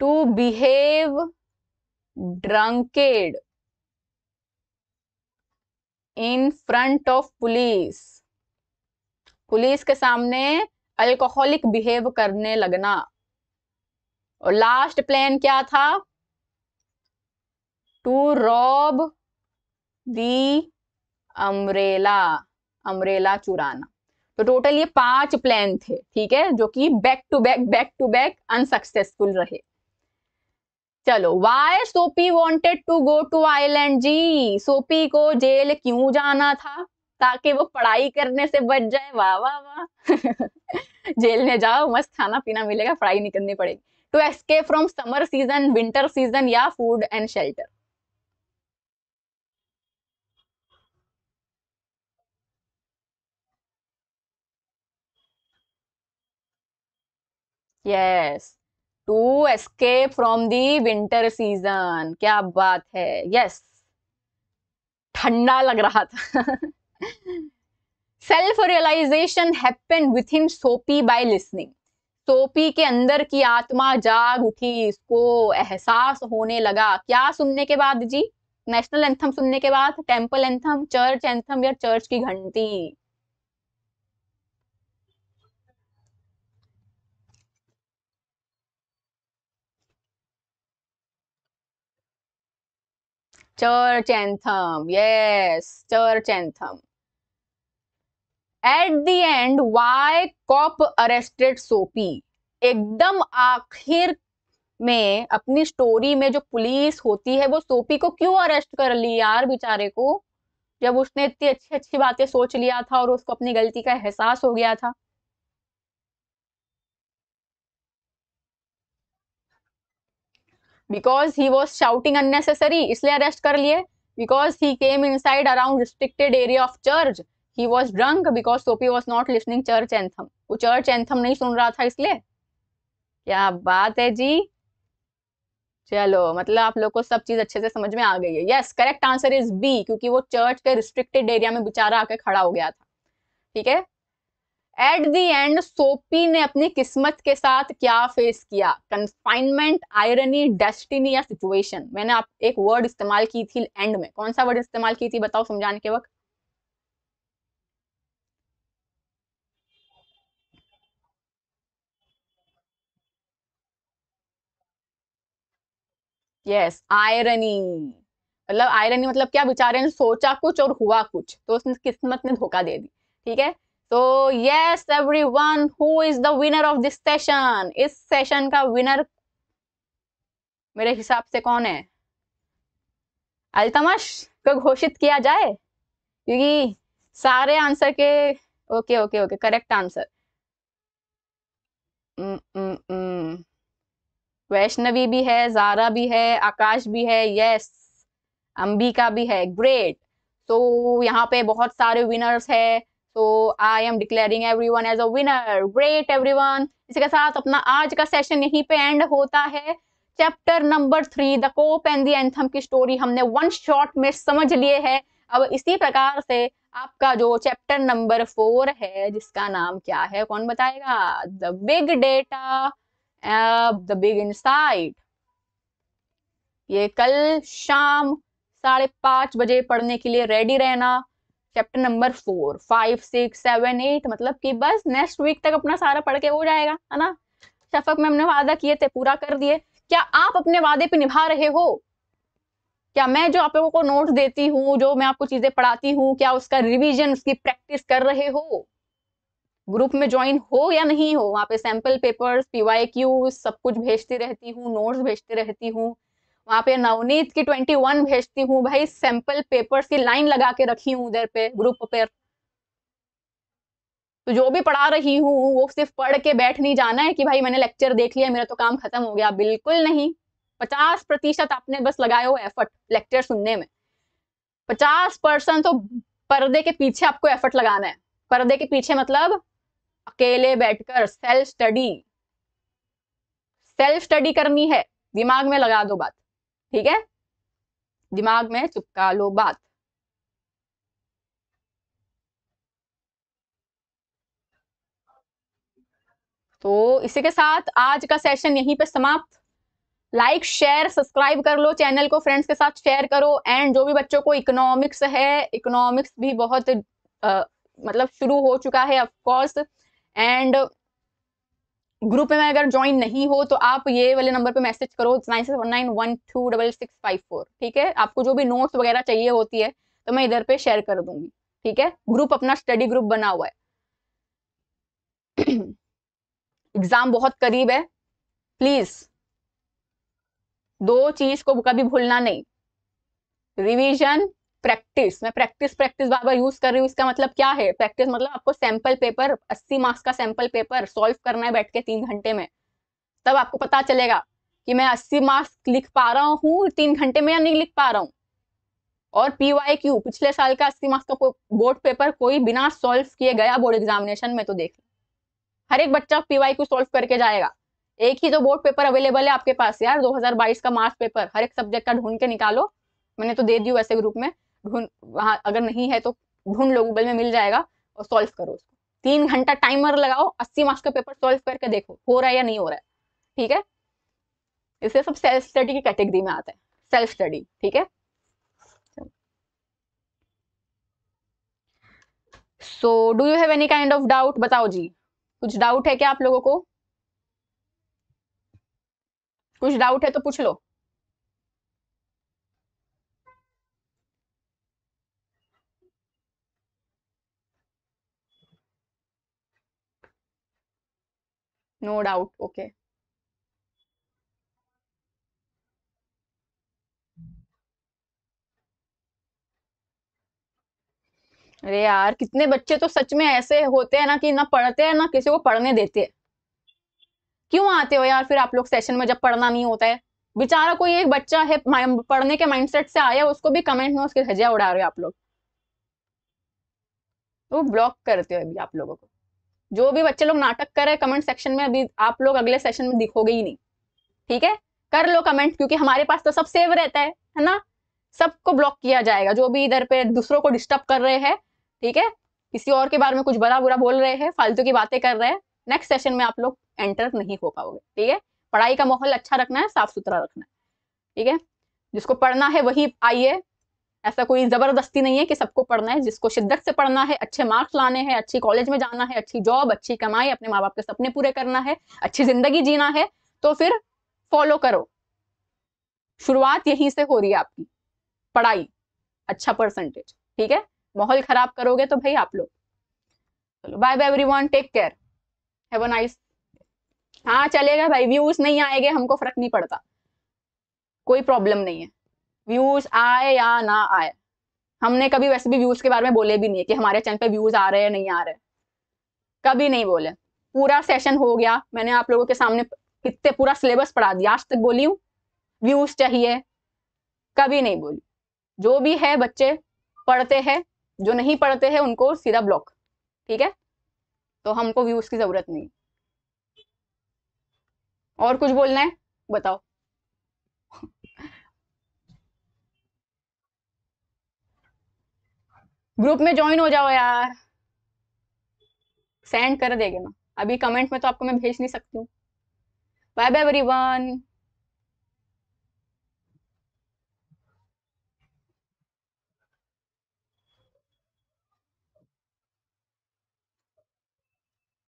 to behave drunked in front of police police के सामने अल्कोहलिक बिहेव करने लगना और लास्ट प्लान क्या था to rob the umbrella umbrella चुराना तो टोटल ये पांच प्लान थे ठीक है जो कि back to back back to back unsuccessful रहे चलो why Soapy wanted to go to island जी सोपी को जेल क्यों जाना था ताकि वो पढ़ाई करने से बच जाए वाह वाह वाह जेल में जाओ मस्त खाना पीना मिलेगा पढ़ाई नहीं करनी पड़ेगी to escape from summer season winter season या food and shelter yes yes. To escape from the winter season क्या बात है यस ठंडा लग रहा था self realization happen within Soapy by listening सोपी के अंदर की आत्मा जाग उठी इसको एहसास होने लगा क्या सुनने के बाद जी नेशनल एंथम सुनने के बाद टेम्पल एंथम चर्च एंथम या चर्च की घंटी church anthem yes church anthem at the end why cop arrested Soapy एकदम आखिर में अपनी स्टोरी में जो पुलिस होती है वो सोपी को क्यों अरेस्ट कर ली यार बेचारे को जब उसने इतनी अच्छी अच्छी बातें सोच लिया था और उसको अपनी गलती का एहसास हो गया था because he was shouting unnecessary इसलिए अरेस्ट कर लिए because he came inside around restricted area of church he was drunk because Soapy was not listening church anthem वो चर्च एंथम नहीं सुन रहा था इसलिए क्या बात है जी चलो मतलब आप लोग को सब चीज अच्छे से समझ में आ गई है yes correct answer is B क्योंकि वो चर्च के रिस्ट्रिक्टेड एरिया में बेचारा आके खड़ा हो गया था ठीक है एट दी एंड सोपी ने अपनी किस्मत के साथ क्या फेस किया कंफाइनमेंट आयरनी डेस्टिनी या सिचुएशन मैंने आप एक वर्ड इस्तेमाल की थी एंड में कौन सा वर्ड इस्तेमाल की थी बताओ समझाने के वक्त यस आयरनी मतलब आयरनी मतलब क्या बेचारे ने सोचा कुछ और हुआ कुछ तो उसने किस्मत ने धोखा दे दी ठीक है तो yes everyone who is the winner of this session इस सेशन का विनर मेरे हिसाब से कौन है अल्तमश को घोषित किया जाए क्योंकि सारे आंसर के okay okay okay correct answer Vaishnavi भी है जारा भी है आकाश भी है यस अंबिका भी है ग्रेट तो यहाँ पे बहुत सारे विनर्स है तो I am declaring everyone as a winner great everyone इसी के साथ अपना आज का सेशन यहीं पे एंड होता है chapter number three the cop and the anthem की स्टोरी हमने वन शॉट में समझ लिए है अब इसी प्रकार से आपका जो चैप्टर नंबर फोर है जिसका नाम क्या है कौन बताएगा the big data the big insight ये कल शाम साढ़े पांच बजे पढ़ने के लिए रेडी रहना chapter number four five six seven eight मतलब कि बस नेक्स्ट वीक तक अपना सारा पढ़ के हो जाएगा है ना शफक मैम ने वादा किए थे पूरा कर दिए क्या आप अपने वादे पे निभा रहे हो क्या मैं जो आप लोगों को नोट्स देती हूँ जो मैं आपको चीजें पढ़ाती हूँ क्या उसका रिविजन उसकी प्रैक्टिस कर रहे हो ग्रुप में ज्वाइन हो या नहीं हो वहाँ पे सैम्पल पेपर्स पीवाई सब कुछ भेजती रहती हूँ नोट्स भेजती रहती हूँ वहां पे नवनीत की ट्वेंटी वन भेजती हूँ भाई सैंपल पेपर की लाइन लगा के रखी हूँ उधर पे ग्रुप पे तो जो भी पढ़ा रही हूँ वो सिर्फ पढ़ के बैठ नहीं जाना है कि भाई मैंने लेक्चर देख लिया मेरा तो काम खत्म हो गया बिल्कुल नहीं पचास प्रतिशत आपने बस लगाया हो एफर्ट लेक्चर सुनने में पचास परसेंट तो पर्दे के पीछे आपको एफर्ट लगाना है पर्दे के पीछे मतलब अकेले बैठकर सेल्फ स्टडी सेल्फ स्टडी करनी है दिमाग में लगा दो बात ठीक है दिमाग में चुपका लो बात तो इसी के साथ आज का सेशन यहीं पे समाप्त लाइक शेयर सब्सक्राइब कर लो चैनल को फ्रेंड्स के साथ शेयर करो एंड जो भी बच्चों को इकोनॉमिक्स है इकोनॉमिक्स भी बहुत आ, मतलब शुरू हो चुका है ऑफ कोर्स एंड ग्रुप में अगर ज्वाइन नहीं हो तो आप ये वाले नंबर पे मैसेज करो nine six one nine one two double six five four ठीक है आपको जो भी नोट्स वगैरह चाहिए होती है तो मैं इधर पे शेयर कर दूंगी ठीक है ग्रुप अपना स्टडी ग्रुप बना हुआ है एग्जाम बहुत करीब है प्लीज दो चीज को कभी भूलना नहीं रिवीजन प्रैक्टिस मैं प्रैक्टिस प्रैक्टिस बार बार यूज कर रही हूँ इसका मतलब क्या है प्रैक्टिस मतलब आपको सैंपल पेपर अस्सी मार्क्स का सैंपल पेपर सॉल्व करना है बैठ के तीन घंटे में तब आपको पता चलेगा कि मैं अस्सी मार्क्स लिख पा रहा हूँ तीन घंटे में या नहीं लिख पा रहा हूँ और पी वाई क्यू पिछले साल का अस्सी मार्क्स का बोर्ड पेपर कोई बिना सॉल्व किए गया बोर्ड एग्जामिनेशन में तो देख हर एक बच्चा पी वाई क्यू सॉल्व करके जाएगा एक ही जो बोर्ड पेपर अवेलेबल है आपके पास यार 2022 का मार्क्स पेपर हर एक सब्जेक्ट का ढूंढ के निकालो मैंने तो दे दी ऐसे ग्रुप में ढूंढ अगर नहीं है तो ढूंढ लो गूगल में मिल जाएगा और सॉल्व करो उसको तीन घंटा टाइमर लगाओ अस्सी मार्क्स का पेपर सॉल्व करके देखो हो रहा है या नहीं हो रहा है ठीक है इसलिए सब सेल्फ स्टडी की कैटेगरी में आता है सेल्फ स्टडी ठीक है so do you have any kind of doubt बताओ जी कुछ डाउट है क्या आप लोगों को कुछ डाउट है तो पूछ लो no doubt okay अरे यार कितने बच्चे तो सच में ऐसे होते हैं ना कि ना पढ़ते हैं ना किसी को पढ़ने देते हैं क्यों आते हो यार फिर आप लोग सेशन में जब पढ़ना नहीं होता है बेचारा कोई एक बच्चा है पढ़ने के माइंडसेट से आया उसको भी कमेंट में उसकी हजिया उड़ा रहे हो आप लोग वो ब्लॉक करते हो अभी आप लोगों को जो भी बच्चे लोग नाटक कर रहे हैं कमेंट सेक्शन में अभी आप लोग अगले सेशन में दिखोगे ही नहीं ठीक है कर लो कमेंट क्योंकि हमारे पास तो सब सेव रहता है है ना सबको ब्लॉक किया जाएगा जो भी इधर पे दूसरों को डिस्टर्ब कर रहे हैं ठीक है किसी और के बारे में कुछ बड़ा बुरा बोल रहे हैं फालतू की बातें कर रहे हैं नेक्स्ट सेशन में आप लोग एंटर नहीं हो पाओगे ठीक है पढ़ाई का माहौल अच्छा रखना है साफ सुथरा रखना है ठीक है जिसको पढ़ना है वही आइए ऐसा कोई ज़बरदस्ती नहीं है कि सबको पढ़ना है जिसको शिद्दत से पढ़ना है अच्छे मार्क्स लाने हैं अच्छी कॉलेज में जाना है अच्छी जॉब अच्छी कमाई अपने माँ बाप के सपने पूरे करना है अच्छी ज़िंदगी जीना है तो फिर फॉलो करो शुरुआत यहीं से हो रही है आपकी पढ़ाई अच्छा परसेंटेज ठीक है माहौल खराब करोगे तो भाई आप लोग चलो bye bye everyone take care have a nice हाँ चलेगा भाई व्यूज नहीं आएंगे हमको फर्क नहीं पड़ता कोई प्रॉब्लम नहीं है व्यूज आए या ना आए हमने कभी वैसे भी व्यूज के बारे में बोले भी नहीं है कि हमारे चैनल पे व्यूज आ रहे हैं नहीं आ रहे कभी नहीं बोले पूरा सेशन हो गया मैंने आप लोगों के सामने कितने पूरा सिलेबस पढ़ा दिया आज तक बोली हूँ व्यूज चाहिए कभी नहीं बोली जो भी है बच्चे पढ़ते हैं जो नहीं पढ़ते हैं उनको सीधा ब्लॉक ठीक है तो हमको व्यूज की जरूरत नहीं और कुछ बोलना है बताओ ग्रुप में ज्वाइन हो जाओ यार सेंड कर देगा ना अभी कमेंट में तो आपको मैं भेज नहीं सकती हूँ बाय बाय वन